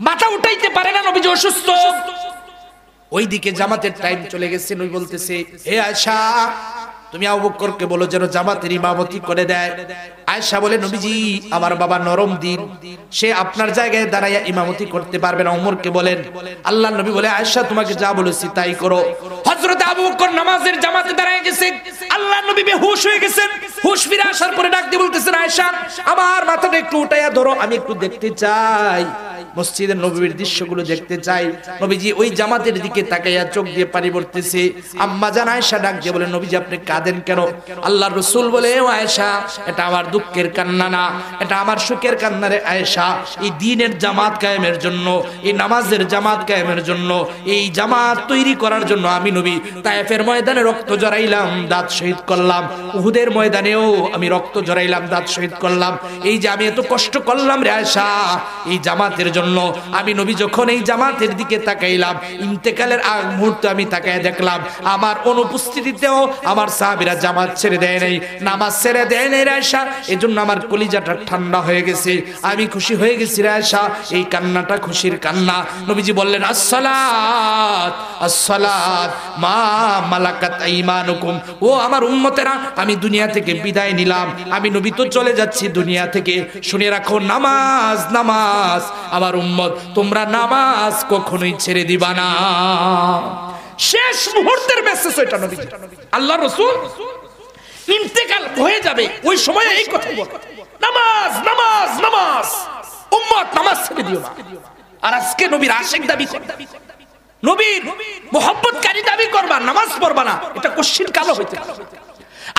মাথা উঠাইতে পারে না নবীজি অসুস্থ ওইদিকে জামাতের টাইম চলে গেছে নবী বলতেছে হে আশা তুমি আবুবকরকে বলো যেন জামাতের ইমামতি করে দেয় আয়েশা বলে নবীজি আমার বাবা নরম দিন সে আপনার জায়গায় দাঁড়াইয়া ইমামতি করতে পারবে না উমরকে বলেন আল্লাহ নবী বলে আয়েশা তোমাকে যা বলেছি তাই করো হযরত আবু বকর নামাজের জামাতে দাঁড়ায় গেছে আল্লাহ নবী বেহুশ হয়ে গেছেন হুশ ফিরে আসার পরে ডাক দিয়ে বলতেছেন আয়েশা আমার মাথাটা একটু উঠাইয়া ধরো আমি একটু দেখতে চাই মসজিদের নবীর দৃশ্যগুলো দেখতে চাই নবীজি ওই জামাতের দিকে তাকাইয়া চোখ দিয়ে পানি পড়তেছে আম্মা জান আয়েশা ডাক দিয়ে বলে নবীজি আপনি কাঁদ কাঁদেন কেন আল্লাহ রসুল বলে ও আয়েশা এটা আমার দুঃখের কান্না না এটা আমার সুখের কান্না রে আয়েশা এই দিনের জামাত কায়েমের জন্য এই নামাজের জামাত কায়েমের জন্য এই জামাত তৈরি করার জন্য আমি নবী তায়েফের ময়দানে রক্ত জড়াইলাম দাঁত শহীদ করলাম উহুদের ময়দানেও আমি রক্ত জড়াইলাম দাঁত শহীদ করলাম এই যে আমি এত কষ্ট করলাম রে আয়েশা এই জামাতের জন্য আমি নবী যখন এই জামাতের দিকে তাকাইলাম ইন্তেকালের আগ মুহূর্তে আমি তাকায় দেখলাম আমার অনুপস্থিতিতেও আমার সাহ সাহাবিরা জামাত ছেড়ে দেয় নাই নামাজ ছেড়ে দেয় নাই রায়সা এজন্য আমার কলিজাটা ঠান্ডা হয়ে গেছে আমি খুশি হয়ে গেছি রায়সা এই কান্নাটা খুশির কান্না নবীজি বললেন আসসালাত আসসালাত মা মালাকাত ঈমানুকুম ও আমার উম্মতেরা আমি দুনিয়া থেকে বিদায় নিলাম আমি নবী তো চলে যাচ্ছি দুনিয়া থেকে শুনে রাখো নামাজ নামাজ আমার উম্মত তোমরা নামাজ কখনোই ছেড়ে দিবা না শেষ মুহূর্তের মেসেজ ওইটা নবী আল্লাহ রসুল ইন্তেকাল হয়ে যাবে ওই সময় এই কথা বল নামাজ নামাজ নামাজ উম্মত নামাজ ছেড়ে দিও না আর আজকে নবীর আশেক দাবি দাবি নবীর মোহাম্মতকারী দাবি করবা নামাজ পড়বা না এটা কোশ্চিন কালো হইতে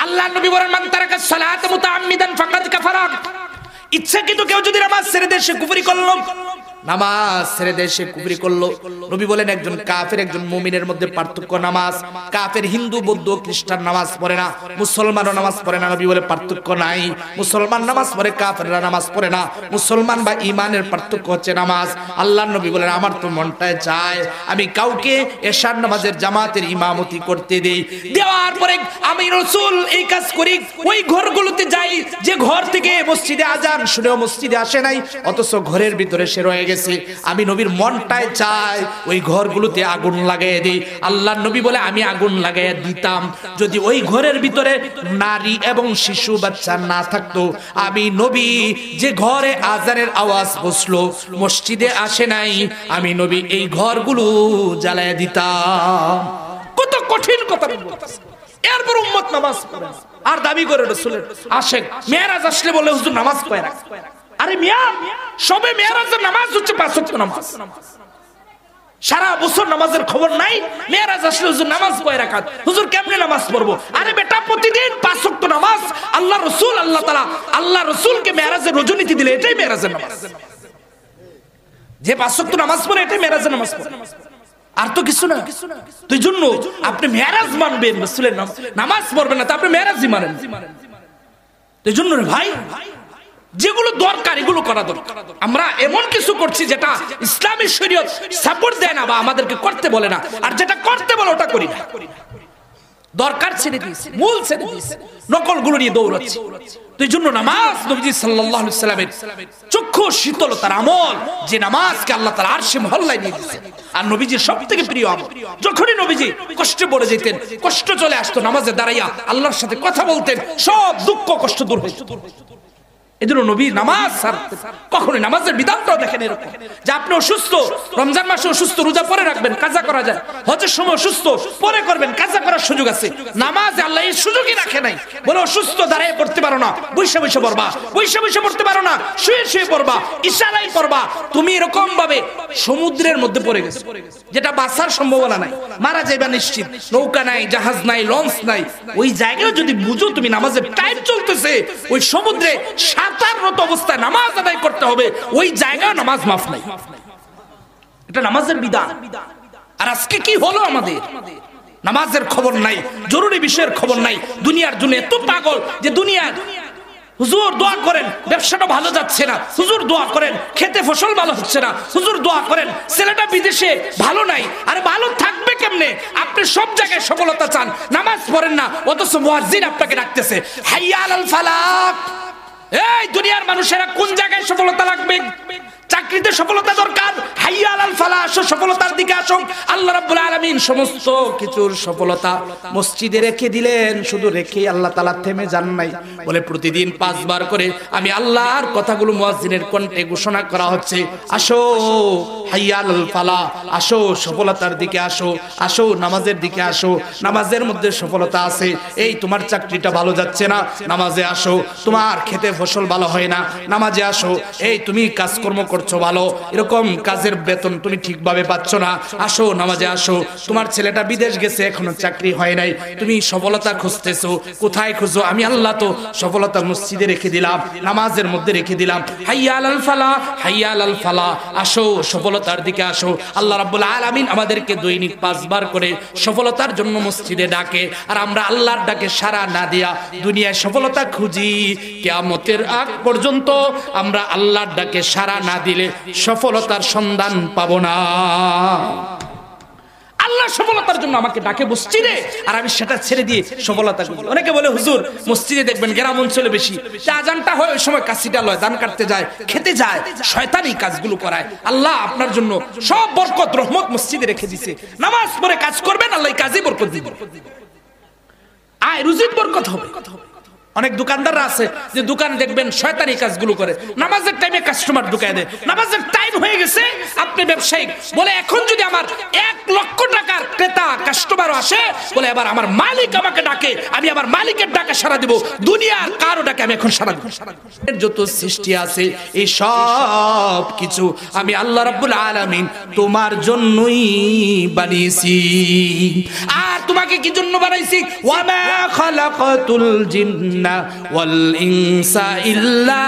আল্লাহ নবী বলেন মান তারাকা সালাত মুতাআম্মিদান ফাকাদ কাফারা ইচ্ছা কিন্তু কেউ যদি নামাজ ছেড়ে দেয় সে কুফরি করলো নামাজ ছেড়ে করলো নবী বলেন একজন কাফের একজন মুমিনের মধ্যে পার্থক্য নামাজ কাফের হিন্দু বৌদ্ধ খ্রিস্টান নামাজ পড়ে না মুসলমানও নামাজ পড়ে না নবী বলে পার্থক্য নাই মুসলমান নামাজ পড়ে কাফেররা নামাজ পড়ে না মুসলমান বা ইমানের পার্থক্য হচ্ছে নামাজ আল্লাহ নবী বলেন আমার তো মনটায় চায় আমি কাউকে এশার নামাজের জামাতের ইমামতি করতে দেই দেওয়ার পরে আমি রসুল এই কাজ করি ওই ঘরগুলোতে যাই যে ঘর থেকে মসজিদে আজান শুনেও মসজিদে আসে নাই অথচ ঘরের ভিতরে সে রয়ে গেছে গেছে আমি নবীর মনটায় চাই ওই ঘরগুলোতে আগুন লাগিয়ে দিই আল্লাহ নবী বলে আমি আগুন লাগাইয়া দিতাম যদি ওই ঘরের ভিতরে নারী এবং শিশু বাচ্চা না থাকতো আমি নবী যে ঘরে আজানের আওয়াজ বসলো মসজিদে আসে নাই আমি নবী এই ঘরগুলো জ্বালায় দিতাম কত কঠিন কথা এরপর উম্মত নামাজ আর দাবি করে রসুলের আশেক মেয়েরাজ আসলে বলে হুজুর নামাজ পড়ে রাখ আরে মিয়া সবে মেয়েরাজের নামাজ হচ্ছে পাঁচ নামাজ সারা বছর নামাজের খবর নাই মেয়েরাজ আসলে হুজুর নামাজ কয় রাখাত হুজুর কেমনে নামাজ পড়বো আরে বেটা প্রতিদিন পাঁচ নামাজ আল্লাহ রসুল আল্লাহ তালা আল্লাহ রসুলকে মেয়েরাজের রজনীতি দিলে এটাই মেয়েরাজের নামাজ যে পাঁচ নামাজ পড়ে এটাই মেয়েরাজের নামাজ পড়ে আর তো কিছু না তুই জন্য আপনি মেয়ারাজ মানবেন রসুলের নামাজ পড়বেন না তো আপনি মেয়ারাজই মানেন তুই জন্য ভাই যেগুলো দরকার এগুলো করা দরকার আমরা এমন কিছু করছি যেটা ইসলামী শরীয়ত সাপোর্ট দেয় না বা আমাদেরকে করতে বলে না আর যেটা করতে বলে ওটা করি না দরকার ছেড়ে দিয়েছে মূল ছেড়ে দিয়েছে নিয়ে দৌড়াচ্ছে জন্য নামাজ সাল্লামের চক্ষু শীতলতার আমল যে নামাজকে আল্লাহ আরশে মহল্লায় নিয়ে দিয়েছে আর নবীজির থেকে প্রিয় আমল যখনই নবীজি কষ্টে পড়ে যেতেন কষ্ট চলে আসতো নামাজে দাঁড়াইয়া আল্লাহর সাথে কথা বলতেন সব দুঃখ কষ্ট দূর হয়ে যেত এজন্য নবীর নামাজ সারতেন কখনোই নামাজের বিধানটাও দেখেন এরকম যে আপনি অসুস্থ রমজান মাসে অসুস্থ রোজা পরে রাখবেন কাজা করা যায় হজের সময় অসুস্থ পরে করবেন কাজা করার সুযোগ আছে নামাজ আল্লাহ এই সুযোগই রাখে নাই বলে অসুস্থ দাঁড়িয়ে পড়তে পারো না বৈশা বৈশা পড়বা বৈশা বৈশা পড়তে পারো না শুয়ে শুয়ে পড়বা ইশারাই পড়বা তুমি এরকম ভাবে সমুদ্রের মধ্যে পড়ে গেছে যেটা বাঁচার সম্ভাবনা নাই মারা যাইবা নিশ্চিত নৌকা নাই জাহাজ নাই লঞ্চ নাই ওই জায়গায় যদি বুঝো তুমি নামাজের টাইম চলতেছে ওই সমুদ্রে সাঁতাররত অবস্থায় নামাজ আদায় করতে হবে ওই জায়গায় নামাজ মাফ নাই এটা নামাজের বিধান আর আজকে কি হলো আমাদের নামাজের খবর নাই জরুরি বিষয়ের খবর নাই দুনিয়ার জন্য এত পাগল যে দুনিয়ার হুজুর দোয়া করেন ব্যবসাটা ভালো যাচ্ছে না হুজুর দোয়া করেন খেতে ফসল ভালো হচ্ছে না হুজুর দোয়া করেন ছেলেটা বিদেশে ভালো নাই আর ভালো থাকবে কেমনে আপনি সব জায়গায় সফলতা চান নামাজ পড়েন না অথচ মুয়াজ্জিন আপনাকে ডাকতেছে হাইয়া আল ফালাক এই দুনিয়ার মানুষেরা কোন জায়গায় সফলতা লাগবে চাকরিতে সফলতা দরকার সফলতার দিকে আসো আল্লাহ রাব্বুল আলামিন সমস্ত কিছুর সফলতা মসজিদে রেখে দিলেন শুধু রেখে আল্লাহ তালা থেমে যান নাই বলে প্রতিদিন পাঁচবার করে আমি আল্লাহর কথাগুলো মসজিদের কণ্ঠে ঘোষণা করা হচ্ছে আসো হাইয়াল ফালা আসো সফলতার দিকে আসো আসো নামাজের দিকে আসো নামাজের মধ্যে সফলতা আছে এই তোমার চাকরিটা ভালো যাচ্ছে না নামাজে আসো তোমার খেতে ফসল ভালো হয় না নামাজে আসো এই তুমি কাজকর্ম করছো ভালো এরকম কাজের বেতন তুমি ঠিকভাবে পাচ্ছ না আসো নামাজে আসো তোমার ছেলেটা বিদেশ গেছে এখনো চাকরি হয় নাই তুমি সফলতা খুঁজতেছো কোথায় খুঁজো আমি আল্লাহ তো সফলতা মসজিদে রেখে দিলাম নামাজের মধ্যে রেখে দিলাম হাইয়াল আল ফালা হাইয়াল আল ফালা আসো সফলতার দিকে আসো আল্লাহ রাবুল আলমিন আমাদেরকে দৈনিক পাঁচবার করে সফলতার জন্য মসজিদে ডাকে আর আমরা আল্লাহর ডাকে সারা না দিয়া দুনিয়ায় সফলতা খুঁজি কেয়ামতের আগ পর্যন্ত আমরা আল্লাহর ডাকে সারা না দিলে সফলতার সন্ধান পাব না আল্লাহ সফলতার জন্য আমাকে ডাকে মসজিদে আর আমি সেটা ছেড়ে দিয়ে সফলতা করি অনেকে বলে হুজুর মসজিদে দেখবেন গ্রাম অঞ্চলে বেশি আজানটা হয় ওই সময় কাশিটা লয় দান কাটতে যায় খেতে যায় শয়তানি কাজগুলো করায় আল্লাহ আপনার জন্য সব বরকত রহমত মসজিদে রেখে দিছে নামাজ পড়ে কাজ করবেন আল্লাহ কাজে বরকত দিবেন আয় রুজিদ বরকত হবে অনেক দোকানদাররা আছে যে দোকান দেখবেন শয়তানি কাজগুলো করে নামাজের টাইমে কাস্টমার ঢুকায় দেয় নামাজের টাইম হয়ে গেছে আপনি ব্যবসায়িক বলে এখন যদি আমার এক লক্ষ টাকার ক্রেতা কাস্টমার আসে বলে এবার আমার মালিক আমাকে ডাকে আমি আমার মালিকের ডাকে সারা দিব দুনিয়ার কারো ডাকে আমি এখন সারা দিব যত সৃষ্টি আছে এই সব কিছু আমি আল্লাহ রাব্বুল আলামিন তোমার জন্যই বানিয়েছি আর তোমাকে কি জন্য বানাইছি ওয়া মা খালাকাতুল জিন্ন জিন্না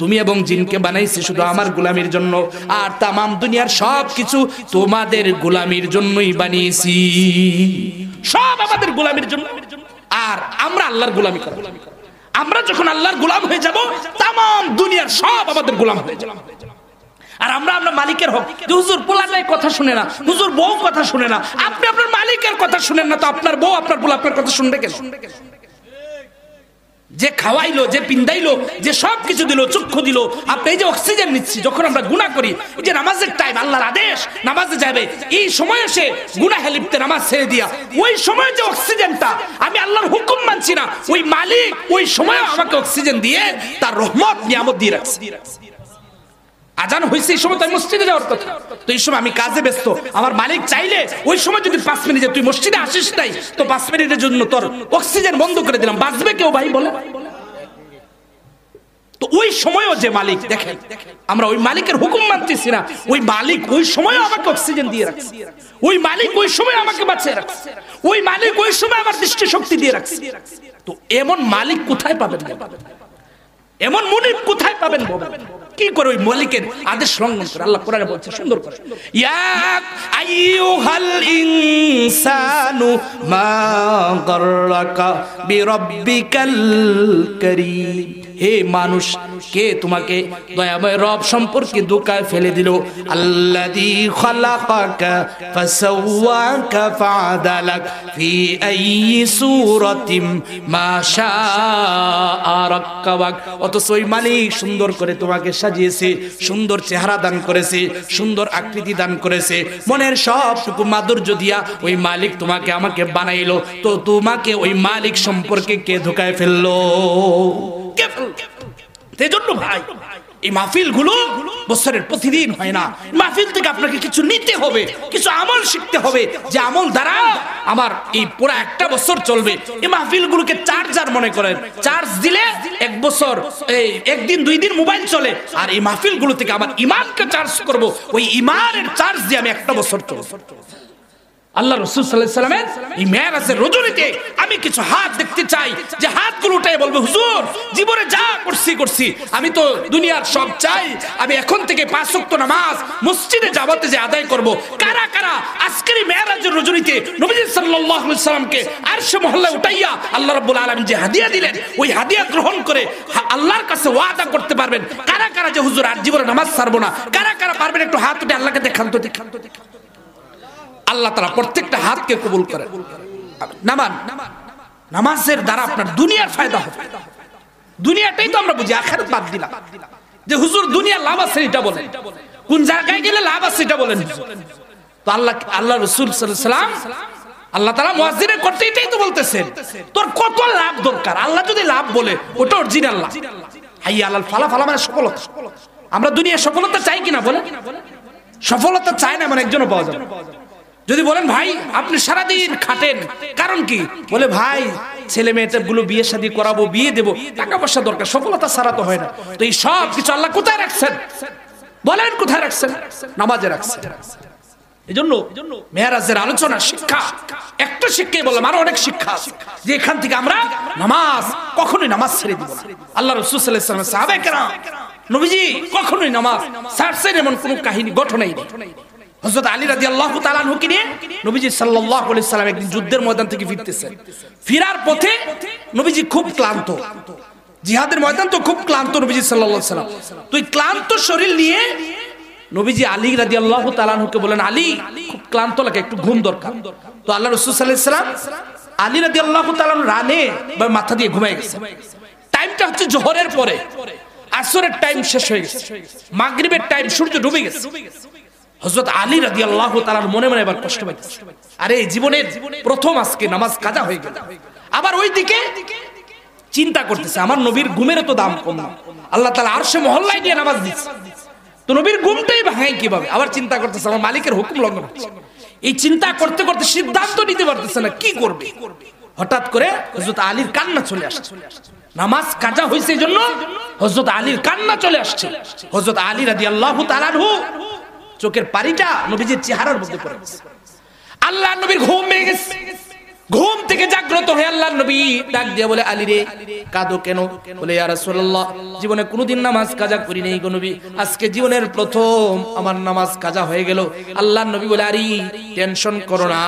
তুমি এবং জিনকে বানাইছি শুধু আমার গোলামির জন্য আর তামাম দুনিয়ার সব কিছু তোমাদের গোলামির জন্যই বানিয়েছি সব আমাদের গোলামির জন্য আর আমরা আল্লাহর গোলামি আমরা যখন আল্লাহর গোলাম হয়ে যাব তাম দুনিয়ার সব আমাদের গোলাম হয়ে যাব আর আমরা আমরা মালিকের হোক যে হুজুর পোলাটাই কথা শুনে না হুজুর বউ কথা শুনে না আপনি আপনার মালিকের কথা শুনেন না তো আপনার বউ আপনার পোলা আপনার কথা শুনবে কে যে খাওয়াইলো যে পিন্দাইলো যে সব কিছু দিল চক্ষু দিল আপনি এই যে অক্সিজেন নিচ্ছি যখন আমরা গুণা করি এই যে নামাজের টাইম আল্লাহর আদেশ নামাজে যাবে এই সময় এসে গুণা হেলিপতে নামাজ ছেড়ে দিয়া ওই সময় যে অক্সিজেনটা আমি আল্লাহর হুকুম মানছি না ওই মালিক ওই সময় আমাকে অক্সিজেন দিয়ে তার রহমত নিয়ামত দিয়ে রাখছে আজান হয়েছে এই সময় তাই মসজিদে যাওয়ার কথা তো এই সময় আমি কাজে ব্যস্ত আমার মালিক চাইলে ওই সময় যদি পাঁচ মিনিটে তুই মসজিদে আসিস নাই তো পাঁচ মিনিটের জন্য তোর অক্সিজেন বন্ধ করে দিলাম বাঁচবে কেউ ভাই বলে তো ওই সময়ও যে মালিক দেখেন আমরা ওই মালিকের হুকুম মানতেছি না ওই মালিক ওই সময় আমাকে অক্সিজেন দিয়ে রাখছে ওই মালিক ওই সময় আমাকে বাঁচিয়ে রাখছে ওই মালিক ওই সময় আমার দৃষ্টি শক্তি দিয়ে রাখছে তো এমন মালিক কোথায় পাবেন এমন মনির কোথায় পাবেন কি করে ওই মালিকের আদেশ লঙ্ঘন করে আল্লাহ কোরআনে বলছে সুন্দর করে ইয়াক আইয়ুহাল ইনসানু মা গাররাকা বিরাব্বিকাল কারীম হে মানুষ কে তোমাকে দয়াময় রব সম্পর্কে দুকায় ফেলে দিল আল্লাযী খালাকাকা ফাসাওয়াকা ফাআদালাক ফি আইয়ি সূরাতিম মা শাআ রাক্কাবাক অতসই মালিক সুন্দর করে তোমাকে সাজিয়েছে সুন্দর চেহারা দান করেছে সুন্দর আকৃতি দান করেছে মনের সুকু মাধুর্য দিয়া ওই মালিক তোমাকে আমাকে বানাইলো তো তোমাকে ওই মালিক সম্পর্কে কে ধোকায় ফেললো কে ফেললো ভাই এই মাহফিলগুলো বছরের প্রতিদিন হয় না মাহফিল থেকে আপনাকে কিছু নিতে হবে কিছু আমল শিখতে হবে যে আমল দ্বারা আমার এই পুরো একটা বছর চলবে এই মাহফিলগুলোকে চার্জার মনে করেন চার্জ দিলে এক বছর এই একদিন দুই দিন মোবাইল চলে আর এই মাহফিলগুলো থেকে আমার ইমানকে চার্জ করব ওই ইমানের চার্জ দিয়ে আমি একটা বছর চলবো আল্লাহ রসুল সাল্লামের এই মেয়ারাজের রজনীতে আমি কিছু হাত দেখতে চাই যে হাত গুলো উঠে বলবে হুজুর জীবনে যা করছি করছি আমি তো দুনিয়ার সব চাই আমি এখন থেকে পাঁচ ওয়াক্ত নামাজ মসজিদে যাবতে যে আদায় করব কারা কারা আজকের এই মেয়ারাজের রজনীতে নবীজি সাল্লাল্লাহু আর সে মহল্লায় উঠাইয়া আল্লাহ রাব্বুল আলামিন যে হাদিয়া দিলেন ওই হাদিয়া গ্রহণ করে আল্লাহর কাছে ওয়াদা করতে পারবেন কারা কারা যে হুজুর আর জীবনে নামাজ সারবো না কারা কারা পারবেন একটু হাত উঠে আল্লাহকে দেখান তো দেখান তো দেখান আল্লাহ তারা প্রত্যেকটা হাতকে কবুল করেন নামান নামাজের দ্বারা আপনার দুনিয়ার ফায়দা হবে দুনিয়াটাই তো আমরা বুঝি আখের বাদ দিলাম যে হুজুর দুনিয়া লাভ আছে এটা বলেন কোন জায়গায় গেলে লাভ আছে এটা বলেন তো আল্লাহ আল্লাহ রসুল সাল্লাম আল্লাহ তারা মসজিদে করতে এটাই তো বলতেছেন তোর কত লাভ দরকার আল্লাহ যদি লাভ বলে ওটা অরিজিনাল আল্লাহ হাই আল্লাহ ফালা ফালা মানে সফলতা আমরা দুনিয়া সফলতা চাই কিনা বলে সফলতা চাই না মানে একজনও পাওয়া যাবে যদি বলেন ভাই আপনি সারাদিন খাটেন কারণ কি বলে ভাই ছেলে মেয়েটাগুলো বিয়ে শাদি করাবো বিয়ে দেব টাকা পয়সা দরকার সফলতা সারা তো হয় না তো এই সব কিছু আল্লাহ কোথায় রাখছেন বলেন কোথায় রাখছেন নামাজে রাখছেন কখনোই নামাজ আল্লাহ রসুল কখনোই নামাজ ছাড়ছেন এমন কোন কাহিনী গঠনই হজরত আলী রাজি আল্লাহ তালানহুকে নিয়ে নবীজি সাল্লাহ সাল্লাম একদিন যুদ্ধের ময়দান থেকে ফিরতেছেন ফিরার পথে নবীজি খুব ক্লান্ত জিহাদের ময়দান তো খুব ক্লান্ত নবীজি সাল্লাহ সাল্লাম তুই ক্লান্ত শরীর নিয়ে নবীজি আলী রাজি আল্লাহ তালানহুকে বলেন আলী খুব ক্লান্ত লাগে একটু ঘুম দরকার তো আল্লাহ রসুল সাল্লাম আলী রাজি আল্লাহ তালাম রানে বা মাথা দিয়ে ঘুমাই গেছে টাইমটা হচ্ছে জোহরের পরে আসরের টাইম শেষ হয়ে গেছে মাগরিবের টাইম সূর্য ডুবে গেছে হজরত আলী রাজি আল্লাহ তালার মনে মনে এবার কষ্ট পাইতেছে আরে জীবনের প্রথম আজকে নামাজ কাজা হয়ে গেল আবার ওই দিকে চিন্তা করতেছে আমার নবীর ঘুমের তো দাম কম না আল্লাহ তালা আর সে মহল্লায় দিয়ে নামাজ দিচ্ছে তো নবীর ঘুমটাই ভাঙাই কিভাবে আবার চিন্তা করতেছে আমার মালিকের হুকুম লঙ্ঘন হচ্ছে এই চিন্তা করতে করতে সিদ্ধান্ত নিতে পারতেছে না কি করবে হঠাৎ করে হজরত আলীর কান্না চলে আসছে নামাজ কাজা হয়েছে জন্য হজরত আলীর কান্না চলে আসছে হজরত আলী রাজি আল্লাহ তালার তালানহু চোখের পানিটা নবীজির চেহারার মধ্যে পড়ে গেছে আল্লাহ নবীর ঘুম ভেঙে গেছে ঘুম থেকে জাগ্রত হয়ে আল্লাহ নবী ডাক দিয়ে বলে আলী রে কাঁদো কেন বলে ইয়া রাসূলুল্লাহ জীবনে কোনোদিন নামাজ কাজা করি নাই গো নবী আজকে জীবনের প্রথম আমার নামাজ কাজা হয়ে গেল আল্লাহ নবী বলে আরি টেনশন করো না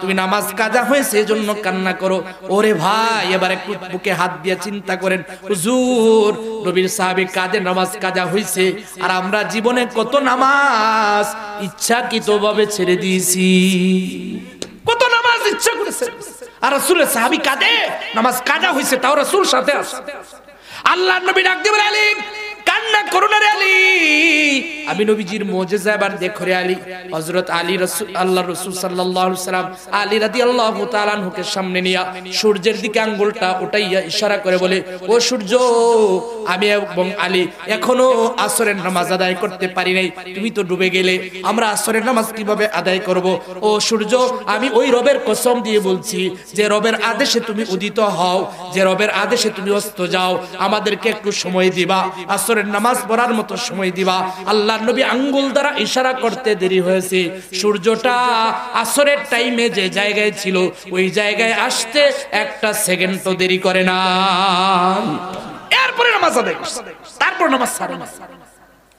তুমি নামাজ কাজা হয়েছে এজন্য কান্না করো ওরে ভাই এবার একটু বুকে হাত দিয়ে চিন্তা করেন হুজুর নবীর সাহাবী কাজে নামাজ কাজা হয়েছে আর আমরা জীবনে কত নামাজ ইচ্ছাকৃতভাবে ছেড়ে দিয়েছি কত নামাজ ইচ্ছা করেছে আর রাসূলের সাহাবী কাঁদে নামাজ কাজা হইছে তাও রাসূল সাথে আছে নবী ডাক দেবেন কান্না করুন রে আলী আমি নবীজির মোজেজা এবার দেখো রে আলী হযরত আলী রাসূল আল্লাহ রাসূল সাল্লাল্লাহু আলাইহি সাল্লাম আলী রাদিয়াল্লাহু তাআলা আনহুকে সামনে নিয়া সূর্যের দিকে আঙ্গুলটা উঠাইয়া ইশারা করে বলে ও সূর্য আমি এবং আলী এখনো আসরের নামাজ আদায় করতে পারি নাই তুমি তো ডুবে গেলে আমরা আসরের নামাজ কিভাবে আদায় করব ও সূর্য আমি ওই রবের কসম দিয়ে বলছি যে রবের আদেশে তুমি উদিত হও যে রবের আদেশে তুমি অস্ত যাও আমাদেরকে একটু সময় দিবা আসর আসরের নামাজ পড়ার মতো সময় দিবা আল্লাহ নবী আঙ্গুল দ্বারা ইশারা করতে দেরি হয়েছে সূর্যটা আসরের টাইমে যে জায়গায় ছিল ওই জায়গায় আসতে একটা সেকেন্ড তো দেরি করে না এরপরে নামাজ আদায় তারপর নামাজ ছাড়ে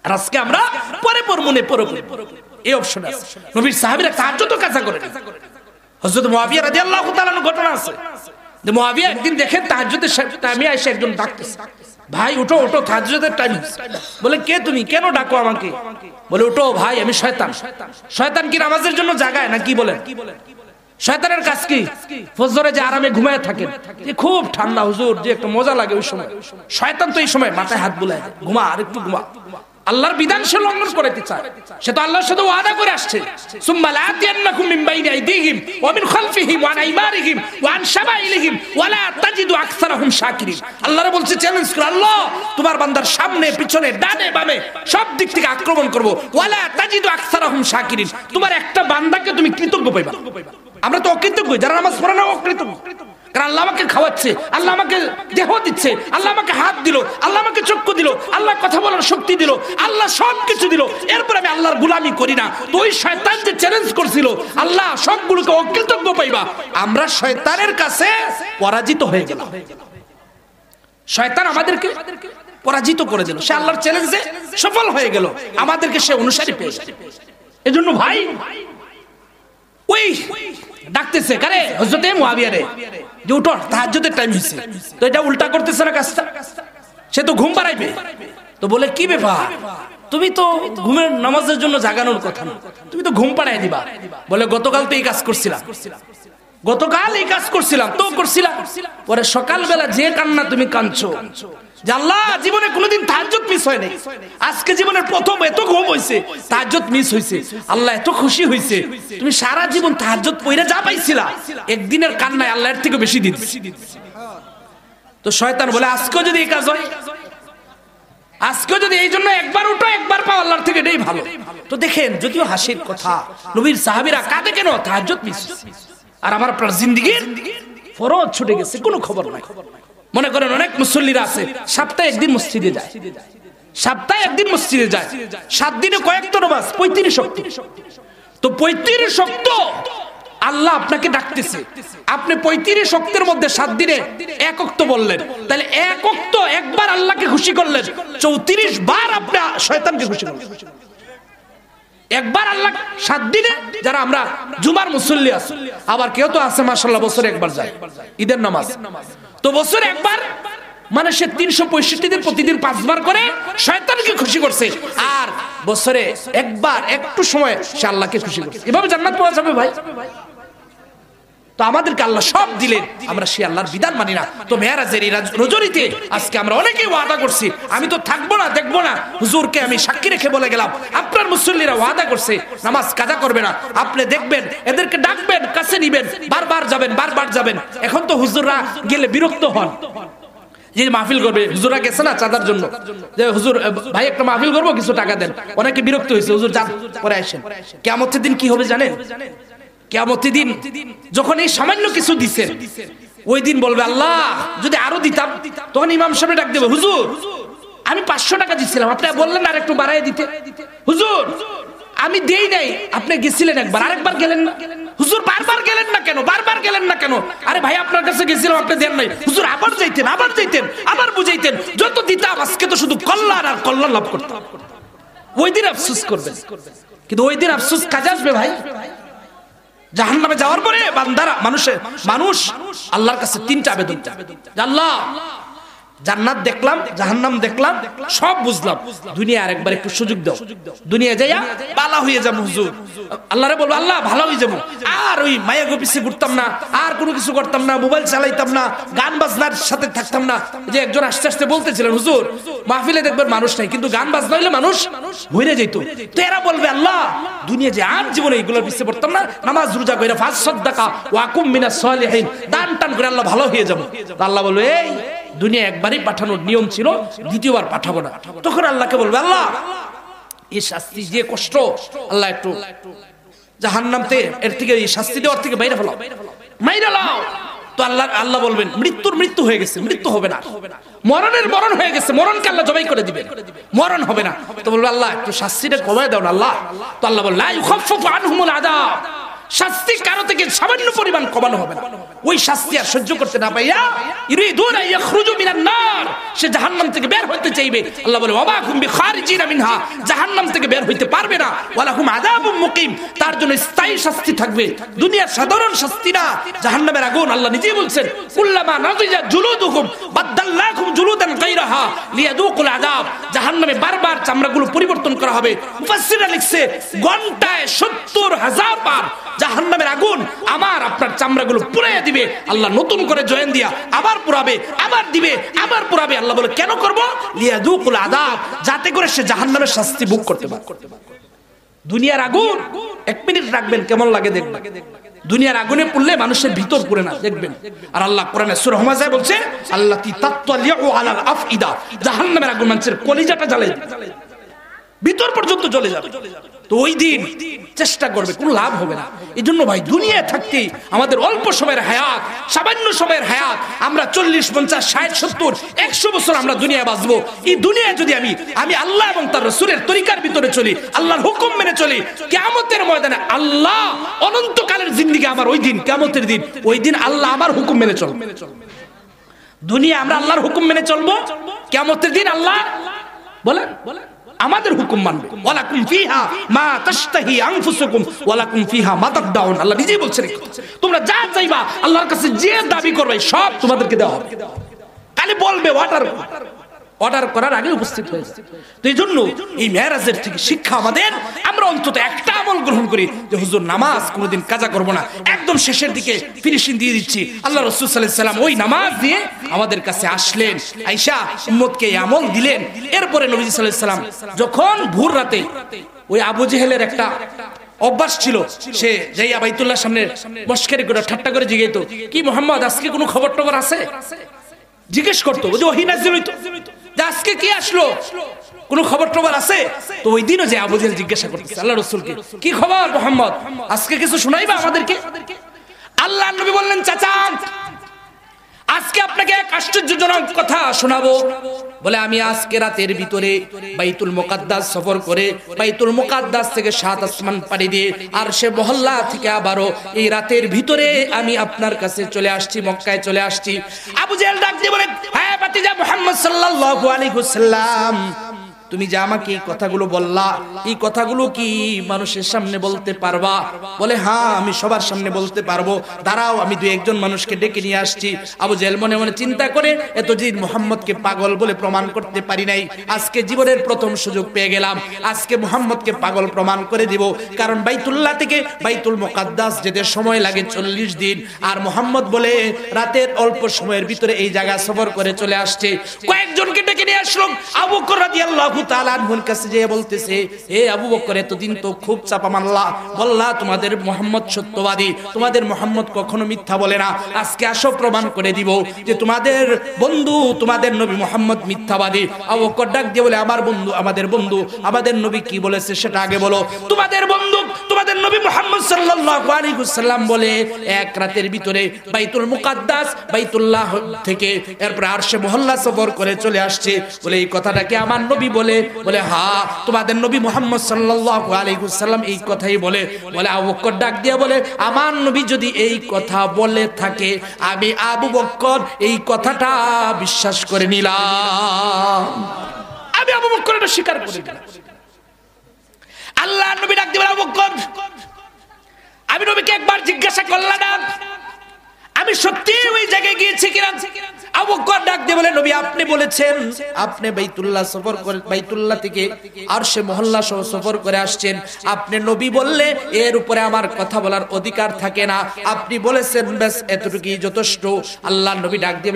আর আজকে আমরা পরে পর মনে পরে এই অপশন আছে নবীর সাহাবীরা কার্য তো কাজা করে হযরত মুয়াবিয়া রাদিয়াল্লাহু তাআলার ঘটনা আছে যে মুয়াবিয়া একদিন দেখেন তাহাজ্জুদের সাথে আমি এসে একজন ডাকতেছে ভাই উঠো উঠো খাদ্যদের টাইম বলে কে তুমি কেন ডাকো আমাকে বলে উঠো ভাই আমি শয়তান শয়তান কি নামাজের জন্য জাগায় না কি বলে শয়তানের কাজ কি ফজরে যে আরামে ঘুমায় থাকে যে খুব ঠান্ডা হুজুর যে একটু মজা লাগে ওই সময় শয়তান তো এই সময় মাথায় হাত বুলায় ঘুমা আর একটু ঘুমা আল্লাহর বিধান সে লঙ্ঘন করতে চায় সে তো আল্লাহর সাথে ওয়াদা করে আসছে সুম্মা লা তিয়ান্নাকুম মিন বাইনি আইদিহিম ওয়া মিন খালফিহিম ওয়া আন আইমারিহিম ওয়া আন শাবাইলিহিম ওয়া লা তাজিদু আকসারাহুম শাকিরিন আল্লাহর বলছে চ্যালেঞ্জ করে আল্লাহ তোমার বান্দার সামনে পিছনে ডানে বামে সব দিক থেকে আক্রমণ করব ওয়া লা তাজিদু আকসারাহুম শাকিরিন তোমার একটা বান্দাকে তুমি কৃতজ্ঞ পাইবা আমরা তো অকৃতজ্ঞ যারা নামাজ পড়ে না অকৃতজ্ঞ কারণ আল্লাহ আমাকে খাওয়াচ্ছে আল্লাহ আমাকে দেহ দিচ্ছে আল্লাহ আমাকে হাত দিল আল্লাহ আমাকে চক্ষু দিল আল্লাহ কথা বলার শক্তি দিল আল্লাহ সব কিছু দিল এরপর আমি আল্লাহর গুলামি করি না তুই শয়তান যে চ্যালেঞ্জ করছিল আল্লাহ সবগুলোকে অকৃতজ্ঞ পাইবা আমরা শয়তানের কাছে পরাজিত হয়ে গেলাম শয়তান আমাদেরকে পরাজিত করে দিল সে আল্লাহর চ্যালেঞ্জে সফল হয়ে গেল আমাদেরকে সে অনুসারী পেয়ে এজন্য ভাই ওই ডাকতেছে কারে হজরতে মুয়াবিয়া রে যে উঠো তাহাজ্যতের টাইম হয়েছে তো এটা উল্টা করতেছে না কাজটা সে তো ঘুম পাড়াইবে তো বলে কি ব্যাপার তুমি তো ঘুমের নামাজের জন্য জাগানোর কথা তুমি তো ঘুম পাড়াই দিবা বলে গতকাল তো এই কাজ করছিলাম গতকাল এই কাজ করছিলাম তো করছিলাম পরে সকালবেলা যে কান্না তুমি কাঁদছো আল্লাহ জীবনে কোনোদিন তাহাজ্জুদ মিস হয় নাই আজকে জীবনের প্রথম এত ঘুম হইছে তাজ্জত মিস হইছে আল্লাহ এত খুশি হইছে তুমি সারা জীবন তাহাজ্জুদ পড়ে যা পাইছিলা একদিনের কান্নায় আল্লাহর থেকে বেশি দিন তো শয়তান বলে আজকে যদি এই কাজ হয় আজকে যদি এই জন্য একবার উঠো একবার পাও আল্লাহর থেকে এটাই ভালো তো দেখেন যদিও হাসির কথা নবীর সাহাবীরা কাঁদে কেন তাজ্জত মিস হইছে আর আমার আপনার জিন্দিগি ফরজ ছুটে গেছে কোনো খবর নাই মনে করেন অনেক মুসল্লিরা আছে সপ্তাহে একদিন মসজিদে যায় সপ্তাহে একদিন মসজিদে যায় সাত দিনে কয়েক নামাজ পঁয়ত্রিশ শক্তি তো পঁয়ত্রিশ শক্ত আল্লাহ আপনাকে ডাকতেছে আপনি পঁয়ত্রিশ শক্তের মধ্যে সাত দিনে এক অক্ত বললেন তাহলে এক অক্ত একবার আল্লাহকে খুশি করলেন চৌত্রিশ বার আপনি শয়তানকে খুশি করলেন একবার আল্লাহ সাত দিনে যারা আমরা জুমার মুসল্লি আছি আবার কেউ তো আছে মাসাল্লাহ বছরে একবার যায় ঈদের নামাজ তো বছরে একবার মানে সে তিনশো পঁয়ষট্টি দিন প্রতিদিন পাঁচবার করে শয়তানকে খুশি করছে আর বছরে একবার একটু সময় সে আল্লাহকে খুশি করছে এভাবে জান্নাত পাওয়া যাবে ভাই তো আমাদেরকে আল্লাহ সব দিলেন আমরা সে আল্লাহর বিধান মানি না তো মেয়ারাজের এই রজনীতে আজকে আমরা অনেকেই ওয়াদা করছি আমি তো থাকবো না দেখবো না হুজুরকে আমি সাক্ষী রেখে বলে গেলাম আপনার মুসল্লিরা ওয়াদা করছে নামাজ কাজা করবে না আপনি দেখবেন এদেরকে ডাকবেন কাছে নিবেন বারবার যাবেন বারবার যাবেন এখন তো হুজুররা গেলে বিরক্ত হন যে মাহফিল করবে হুজুরা গেছে না চাঁদার জন্য যে হুজুর ভাই একটা মাহফিল করবো কিছু টাকা দেন অনেকে বিরক্ত হয়েছে হুজুর যান পরে আসেন কেমন দিন কি হবে জানেন কেমতি দিন যখন এই সামান্য কিছু দিছে ওই দিন বলবে আল্লাহ যদি আরো দিতাম তখন ইমাম সাহেব ডাক দেবে হুজুর আমি পাঁচশো টাকা দিচ্ছিলাম আপনি বললেন আর একটু বাড়াই দিতে হুজুর আমি দেই নাই আপনি গেছিলেন একবার আরেকবার গেলেন না হুজুর বারবার গেলেন না কেন বারবার গেলেন না কেন আরে ভাই আপনার কাছে গেছিলাম আপনি দেন নাই হুজুর আবার যাইতেন আবার যাইতেন আবার বুঝাইতেন যত দিতাম আজকে তো শুধু কল্যাণ আর কল্যাণ লাভ করতাম ওই দিন আফসোস করবে কিন্তু ওই দিন আফসোস কাজে আসবে ভাই জাহান নামে যাওয়ার পরে বান্দারা মানুষের মানুষ আল্লাহর কাছে তিনটা আবেদন আল্লাহ জান্নাত দেখলাম জাহান্নাম দেখলাম সব বুঝলাম দুনিয়া আরেকবার একটু সুযোগ দাও দুনিয়া যাইয়া বালা হয়ে যাবো হুজুর আল্লাহরে বলবো আল্লাহ ভালো হয়ে যাবো আর ওই মায়া গোপিসে ঘুরতাম না আর কোনো কিছু করতাম না মোবাইল চালাইতাম না গান বাজনার সাথে থাকতাম না যে একজন আস্তে আস্তে বলতেছিলেন হুজুর মাহফিলে দেখবেন মানুষ নাই কিন্তু গান বাজনা হইলে মানুষ মরে যেত তো এরা বলবে আল্লাহ দুনিয়া যে আর জীবনে এইগুলোর পিছিয়ে পড়তাম না নামাজ রোজা কইরা ফাঁস সদ্দাকা ওয়াকুম মিনা সলিহীন দান টান করে আল্লাহ ভালো হয়ে যাবো আল্লাহ বলবে এই দুনিয়া একবারই পাঠানোর নিয়ম ছিল দ্বিতীয়বার পাঠাবো না তখন আল্লাহকে বলবে আল্লাহ এই শাস্তি যে কষ্ট আল্লাহ একটু জাহান নামতে এর থেকে এই শাস্তি দেওয়ার থেকে বাইরে ফেলো বাইরে তো আল্লাহ আল্লাহ বলবেন মৃত্যুর মৃত্যু হয়ে গেছে মৃত্যু হবে না মরণের মরণ হয়ে গেছে মরণকে আল্লাহ জবাই করে দিবেন মরণ হবে না তো বলবে আল্লাহ একটু শাস্তিটা কমায় দাও না আল্লাহ তো আল্লাহ বলল আনহুমুল শাস্তি কারো থেকে সামান্য পরিমাণ কমানো হবে না ওই শাস্তি আর সহ্য করতে না পাইয়া ইয়াখরুজু মিনান নার সে জাহান্নাম থেকে বের হতে চাইবে আল্লাহ বলে ওয়া বিখারিজিনা মিনহা জাহান্নাম থেকে বের হইতে পারবে না ওয়ালাহুম আযাবুম মুকিম তার জন্য স্থায়ী শাস্তি থাকবে দুনিয়ার সাধারণ শাস্তি না জাহান্নামের আগুন আল্লাহ নিজেই বলছেন কুল্লামা নাযিজা জুলুদুকুম জুলুদান গায়রাহা লিয়াদুকুল আযাব জাহান্নামে বারবার চামড়াগুলো পরিবর্তন করা হবে লিখছে ঘন্টায় 70 হাজার বার জাহান নামের আগুন আমার আপনার চামড়াগুলো পুড়াইয়া দিবে আল্লাহ নতুন করে জয়েন দিয়া আবার পুরাবে আবার দিবে আবার পুরাবে আল্লাহ বলে কেন করবো লিয়াদুকুল আদাব যাতে করে সে জাহান নামের শাস্তি বুক করতে পারে দুনিয়ার আগুন এক মিনিট রাখবেন কেমন লাগে দেখবেন দুনিয়ার আগুনে পড়লে মানুষের ভিতর পড়ে না দেখবেন আর আল্লাহ কোরআনে সূরা হুমাজায় বলছে আল্লাহ তি তাত্তালিউ আলাল আফইদা জাহান্নামের আগুন মানুষের কলিজাটা জ্বালায় ভিতর পর্যন্ত চলে যাবে তো ওই দিন চেষ্টা করবে কোনো লাভ হবে না এই জন্য ভাই দুনিয়ায় থাকতে আমাদের অল্প সময়ের হায়াত সামান্য সময়ের হায়াত আমরা চল্লিশ পঞ্চাশ ষাট সত্তর একশো বছর আমরা দুনিয়ায় বাঁচবো এই দুনিয়ায় যদি আমি আমি আল্লাহ এবং তার রসুলের তরিকার ভিতরে চলি আল্লাহর হুকুম মেনে চলি কেমতের ময়দানে আল্লাহ অনন্তকালের জিন্দিগি আমার ওই দিন কেমতের দিন ওই দিন আল্লাহ আমার হুকুম মেনে চল দুনিয়া আমরা আল্লাহর হুকুম মেনে চলবো কেমতের দিন আল্লাহ বলেন বলেন আমাদের হুকুম মানবে ওয়ালাকুম ফিহা মা তাশতাহি আনফুসুকুম ওয়ালাকুম ফিহা মা তাদাউন আল্লাহ নিজেই বলছেন তোমরা যা চাইবা আল্লাহর কাছে যে দাবি করবে সব তোমাদেরকে দেওয়া হবে খালি বলবে ওয়াটার অর্ডার করার আগে উপস্থিত হয়েছে তো এই জন্য এই মেয়ারাজের থেকে শিক্ষা আমাদের আমরা অন্তত একটা আমল গ্রহণ করি যে হুজুর নামাজ কোনোদিন কাজা করব না একদম শেষের দিকে ফিনিশিং দিয়ে দিচ্ছি আল্লাহ রসুল সাল্লাহ সাল্লাম ওই নামাজ দিয়ে আমাদের কাছে আসলেন আইসা উম্মদকে এই আমল দিলেন এরপরে নবী সাল্লাহ সাল্লাম যখন ভোর রাতে ওই আবু জেহেলের একটা অভ্যাস ছিল সে যাইয়া বাইতুল্লাহ সামনে মস্কের করে ঠাট্টা করে জিজ্ঞেস কি মোহাম্মদ আজকে কোনো খবর টবর আছে জিজ্ঞেস করতো ওই ওহি হইতো আজকে কি আসলো কোনো খবর টবর আছে তো ওই দিনও যে আবু জেল জিজ্ঞাসা করতেছে আল্লাহ রসুলকে কি খবর মোহাম্মদ আজকে কিছু শোনাইবা আমাদেরকে আল্লাহ নবী বললেন চাচা আজকে আপনাকে এক আশ্চর্যজনক কথা শোনাবো বলে আমি আজকে রাতের ভিতরে বাইতুল মোকাদ্দাস সফর করে বাইতুল মোকাদ্দাস থেকে সাত আসমান পাড়ি দিয়ে আর সে মহল্লা থেকে আবারও এই রাতের ভিতরে আমি আপনার কাছে চলে আসছি মক্কায় চলে আসছি আবু জেল ডাক দিয়ে বলে হ্যাঁ বাতিজা মোহাম্মদ সাল্লাল্লাহু আলাইহি ওয়াসাল্লাম তুমি যে আমাকে এই কথাগুলো বললা এই কথাগুলো কি মানুষের সামনে বলতে পারবা বলে হ্যাঁ আমি সবার সামনে বলতে পারবো দাঁড়াও আমি দু একজন মানুষকে ডেকে নিয়ে আসছি আবু জেল মনে মনে চিন্তা করে এতদিন মোহাম্মদকে পাগল বলে প্রমাণ করতে পারি নাই আজকে জীবনের প্রথম সুযোগ পেয়ে গেলাম আজকে মোহাম্মদকে পাগল প্রমাণ করে দিব কারণ বাইতুল্লাহ থেকে বাইতুল মোকাদ্দাস যেতে সময় লাগে চল্লিশ দিন আর মোহাম্মদ বলে রাতের অল্প সময়ের ভিতরে এই জায়গা সফর করে চলে আসছে কয়েকজনকে ডেকে নিয়ে আসলাম আবু করাদি তোমাদের বন্ধু তোমাদের নবী মোহাম্মদ মিথ্যাবাদী ডাক দিয়ে বলে আমার বন্ধু আমাদের বন্ধু আমাদের নবী কি বলেছে সেটা আগে বলো তোমাদের বন্ধু তোমাদের নবী মোহাম্মদ বলে এক রাতের ভিতরে বাইতুল মুকাদ্দাস বাইতুল্লাহ থেকে এরপর সে মহল্লা সফর করে চলে আসছে বলে এই কথাটাকে আমার নবী বলে বলে বলে হা তোমাদের নবী মোহাম্মদ সাল্লাহ আলাইসাল্লাম এই কথাই বলে বলে আবু বক্কর ডাক দিয়ে বলে আমার নবী যদি এই কথা বলে থাকে আমি আবু বক্কর এই কথাটা বিশ্বাস করে নিলাম আমি আবু বক্কর এটা স্বীকার করি আল্লাহ নবী ডাক দিবেন আবু বক্কর আমি নবীকে একবার জিজ্ঞাসা করলাম আমি সত্যি ওই জায়গায় গিয়েছি কিনা আপনি বলেছেন আপনি বাইতুল্লাহ সফর থেকে আর সে মহল্লা সহ সফর করে আসছেন আপনি নবী বললে এর উপরে আমার কথা বলার অধিকার থাকে না আপনি বলেছেন যথেষ্ট আল্লাহ নবী ডাক দিয়ে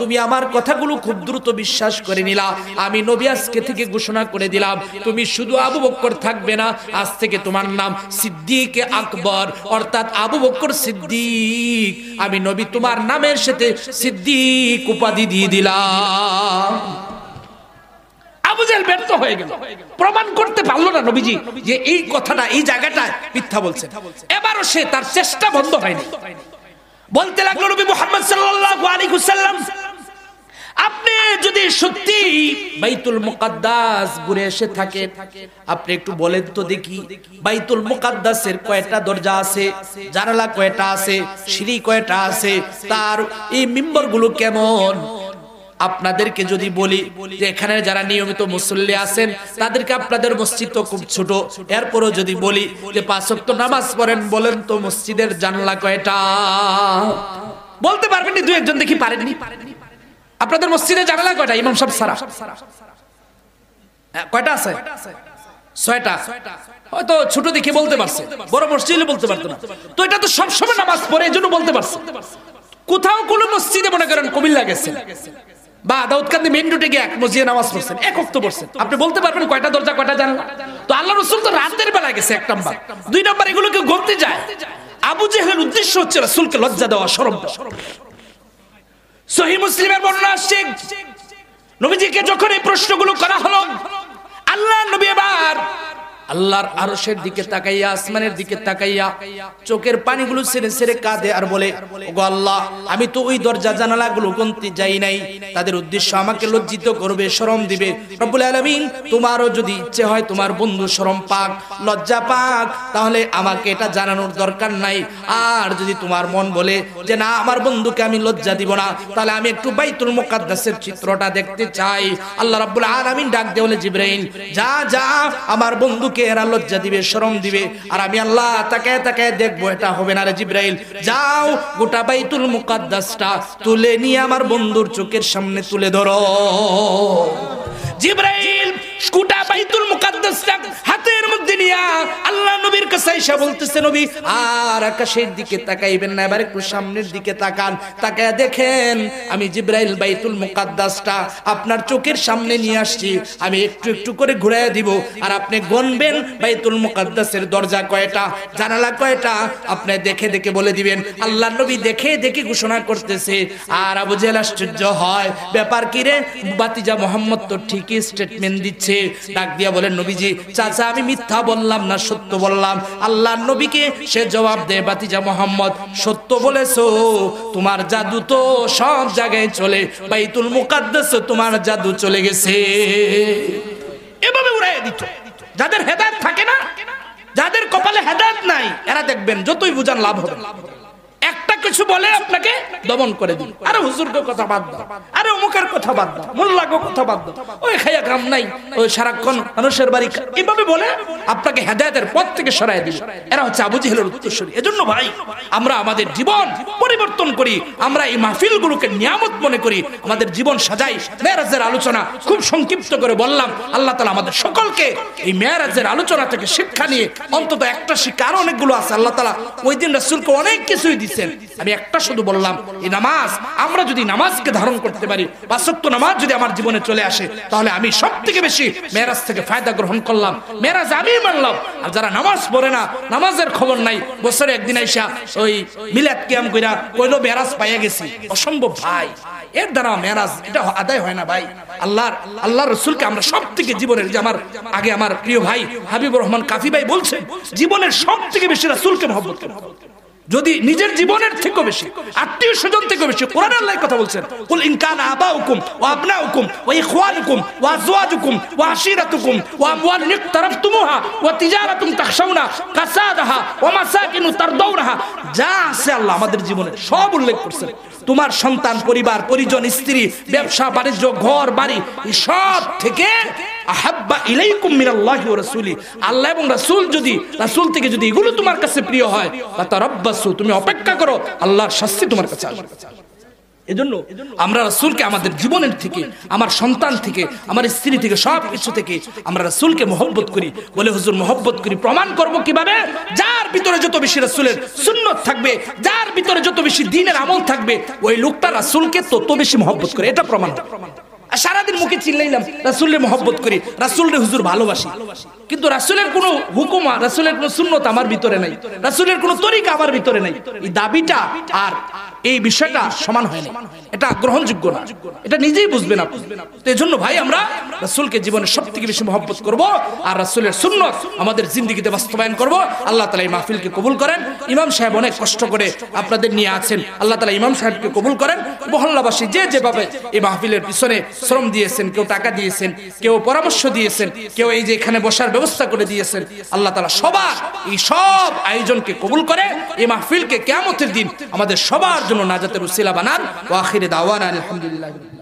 তুমি আমার কথাগুলো খুব দ্রুত বিশ্বাস করে নিলা আমি নবী আজকে থেকে ঘোষণা করে দিলাম তুমি শুধু আবু বক্কর থাকবে না আজ থেকে তোমার নাম সিদ্দিক আকবর অর্থাৎ আবু বক্কর সিদ্দিক আমি নবী তোমার নামের সাথে সিদ্দিক উপাধি দিয়ে দিলাম হয়ে গেল প্রমাণ করতে পারলো না নবীজি যে এই কথাটা এই জায়গাটা মিথ্যা বলছে এবারও সে তার চেষ্টা বন্ধ হয়নি বলতে লাগলো নবী মোহাম্মদ সাল্লাল্লাহু আলাইহি ওয়াসাল্লাম আপনি যদি সত্যি বাইতুল মুকাদ্দাস ঘুরে এসে থাকে আপনি একটু বলেন তো দেখি বাইতুল মুকাদ্দাসের কয়টা দরজা আছে জানালা কয়টা আছে সিঁড়ি কয়টা আছে তার এই মেম্বরগুলো কেমন আপনাদেরকে যদি বলি যে এখানে যারা নিয়মিত মুসল্লি আছেন তাদেরকে আপনাদের মসজিদ তো খুব ছোট এরপরও যদি বলি যে পাঁচ নামাজ পড়েন বলেন তো মসজিদের জানলা কয়টা বলতে পারবেন দু একজন দেখি পারেননি আপনাদের মসজিদে জানালা কয়টা ইমাম সাহেব সারা হ্যাঁ, কয়টা আছে ছয়টা হয়তো ছোট দেখে বলতে পারছে বড় মসজিদ বলতে পারতো না তো এটা তো সবসময় নামাজ পড়ে এই জন্য বলতে পারছে কোথাও কোন মসজিদে মনে করেন কুমিল্লা গেছে বা দাউদকান্দি মেন রুটে গিয়ে এক মসজিদে নামাজ পড়ছেন এক অক্ত পড়ছেন আপনি বলতে পারবেন কয়টা দরজা কয়টা জানলা তো আল্লাহ রসুল তো রাতের বেলা গেছে এক নাম্বার দুই নাম্বার এগুলোকে গমতে যায় আবু জেহের উদ্দেশ্য হচ্ছে রাসুলকে লজ্জা দেওয়া সরম সহি মুসলিমের বর্ণনা আসছে নবীজিকে যখন এই প্রশ্নগুলো করা হলো আল্লাহ নবী এবার আল্লাহর আরশের দিকে তাকাইয়া আসমানের দিকে তাকাইয়া চোখের পানিগুলো ছেড়ে ছেড়ে কাঁদে আর বলে ওগো আল্লাহ আমি তো ওই দরজা জানালা গুলো গুনতে যাই নাই তাদের উদ্দেশ্য আমাকে লজ্জিত করবে শরম দিবে রব্বুল আলামিন তোমারও যদি ইচ্ছে হয় তোমার বন্ধু শরম পাক লজ্জা পাক তাহলে আমাকে এটা জানানোর দরকার নাই আর যদি তোমার মন বলে যে না আমার বন্ধুকে আমি লজ্জা দিব না তাহলে আমি একটু বাইতুল মুকাদ্দাসের চিত্রটা দেখতে চাই আল্লাহ রাব্বুল আলামিন ডাক বলে জিবরাইল যা যা আমার বন্ধু আমাকে এরা লজ্জা দিবে শরম দিবে আর আমি আল্লাহ তাকে তাকে দেখবো এটা হবে না রে জিব্রাইল যাও গোটা বাইতুল মুকাদ্দাসটা তুলে নিয়ে আমার বন্ধুর চোখের সামনে তুলে ধরো জিব্রাইল বাইতুল হাতের মধ্যে নিয়া আল্লাহ নবীর কাছে এসে বলতেছে নবী আর আকাশের দিকে তাকাইবেন না এবার একটু সামনের দিকে তাকান তাকায় দেখেন আমি জিব্রাইল বাইতুল মুকাদ্দাসটা আপনার চোখের সামনে নিয়ে আসছি আমি একটু একটু করে ঘুরাইয়া দিব আর আপনি গণবেন বাইতুল মুকাদ্দাসের দরজা কয়টা জানালা কয়টা আপনি দেখে দেখে বলে দিবেন আল্লাহ নবী দেখে দেখে ঘোষণা করতেছে আর আবু জেল আশ্চর্য হয় ব্যাপার কি রে বাতিজা মোহাম্মদ তো ঠিকই স্টেটমেন্ট দিচ্ছে উঠছে ডাক দিয়া বলেন নবীজি চাচা আমি মিথ্যা বললাম না সত্য বললাম আল্লাহ নবীকে সে জবাব দেয় বাতিজা মোহাম্মদ সত্য বলেছ তোমার জাদু তো সব জায়গায় চলে বাইতুল মুকাদ্দাস তোমার জাদু চলে গেছে এভাবে উড়াই দিত যাদের হেদায়ত থাকে না যাদের কপালে হেদায়ত নাই এরা দেখবেন যতই বুঝান লাভ হবে একটা কিছু বলে আপনাকে দমন করে দিন আরে হুজুরকে কথা বাদ দাও আরে অমুকের কথা বাদ দাও মোল্লাকে কথা বাদ দাও ওই খাইয়া কাম নাই ওই সারাক্ষণ মানুষের বাড়ি এভাবে বলে আপনাকে হেদায়তের পথ থেকে সরাই দিল এরা হচ্ছে আবু জেহেলের উত্তরসূরি এজন্য ভাই আমরা আমাদের জীবন পরিবর্তন করি আমরা এই মাহফিলগুলোকে নিয়ামত মনে করি আমাদের জীবন সাজাই মেয়েরাজের আলোচনা খুব সংক্ষিপ্ত করে বললাম আল্লাহ তালা আমাদের সকলকে এই মেয়েরাজের আলোচনা থেকে শিক্ষা নিয়ে অন্তত একটা শিক্ষা আরো অনেকগুলো আছে আল্লাহ তালা ওই দিন রাসুলকে অনেক কিছুই দিচ্ছে দিচ্ছেন আমি একটা শুধু বললাম এই নামাজ আমরা যদি নামাজকে ধারণ করতে পারি বাসক্ত নামাজ যদি আমার জীবনে চলে আসে তাহলে আমি সব থেকে বেশি মেরাজ থেকে ফায়দা গ্রহণ করলাম মেরাজ আমি মানলাম আর যারা নামাজ পড়ে না নামাজের খবর নাই বছরে একদিন আইসা ওই মিলাদ কিয়াম কইরা কইলো মেরাজ পাইয়া গেছি অসম্ভব ভাই এর দ্বারা মেরাজ এটা আদায় হয় না ভাই আল্লাহর আল্লাহ রসুলকে আমরা সব থেকে জীবনের যে আমার আগে আমার প্রিয় ভাই হাবিব রহমান কাফি ভাই বলছে জীবনের সব থেকে বেশি রাসুলকে মহব্বত করতে যদি নিজের জীবনের থেকে বেশি আত্মীয় স্বজন থেকে বেশি কোরআন আল্লাহ কথা বলছেন কুল ইনকান আবা হুকুম ও আপনা হুকুম ও ইখওয়ান হুকুম ও আজওয়াজ হুকুম ও আশিরাত হুকুম ও আমওয়াল নিক তরফ তুমুহা ও তিজারাতুম তাখশাউনা কাসাদাহা ও মাসাকিনু তারদাউরাহা যা আছে আল্লাহ আমাদের জীবনে সব উল্লেখ করছেন তোমার সন্তান পরিবার পরিজন স্ত্রী ব্যবসা বাণিজ্য ঘর বাড়ি সব থেকে আহাব্বা ইলাইকুম মিনাল্লাহি ওয়া রাসূলি আল্লাহ এবং রাসূল যদি রাসূল থেকে যদি এগুলো তোমার কাছে প্রিয় হয় তারাব্বাসু তুমি অপেক্ষা করো আল্লাহর শাস্তি তোমার কাছে আসবে এজন্য আমরা রাসূলকে আমাদের জীবনের থেকে আমার সন্তান থেকে আমার স্ত্রী থেকে সব কিছু থেকে আমরা রাসূলকে মহব্বত করি বলে হুজুর মহব্বত করি প্রমাণ করব কিভাবে যার ভিতরে যত বেশি রাসূলের সুন্নত থাকবে যার ভিতরে যত বেশি দিনের আমল থাকবে ওই লোকটা রাসূলকে তত বেশি মহব্বত করে এটা প্রমাণ সারাদিন মুখে চিল্লাইলাম রাসুলের মহব্বত করি রাসুলের হুজুর ভালোবাসি কিন্তু রাসুলের কোনো হুকুমা রাসুলের কোনো শূন্যতা আমার ভিতরে নাই রাসুলের কোনো তরিকা আমার ভিতরে নাই এই দাবিটা আর এই বিষয়টা সমান হয় না এটা গ্রহণযোগ্য না এটা নিজেই বুঝবে না তো এই জন্য ভাই আমরা রাসুলকে জীবনে সব থেকে বেশি মহব্বত করব আর রাসুলের সুন্নত আমাদের জিন্দিগিতে বাস্তবায়ন করব আল্লাহ তালা এই মাহফিলকে কবুল করেন ইমাম সাহেব অনেক কষ্ট করে আপনাদের নিয়ে আছেন আল্লাহ তালা ইমাম সাহেবকে কবুল করেন মহল্লাবাসী যে যেভাবে এই মাহফিলের পিছনে শ্রম দিয়েছেন কেউ টাকা দিয়েছেন কেউ পরামর্শ দিয়েছেন কেউ এই যে এখানে বসার ব্যবস্থা করে দিয়েছেন আল্লাহ তালা সবার এই সব আয়োজনকে কবুল করে এই মাহফিলকে কেমতের দিন আমাদের সবার জন্য নাজাতের উসিলা বানান ওয়াখিরে দাওয়ান আলহামদুলিল্লাহ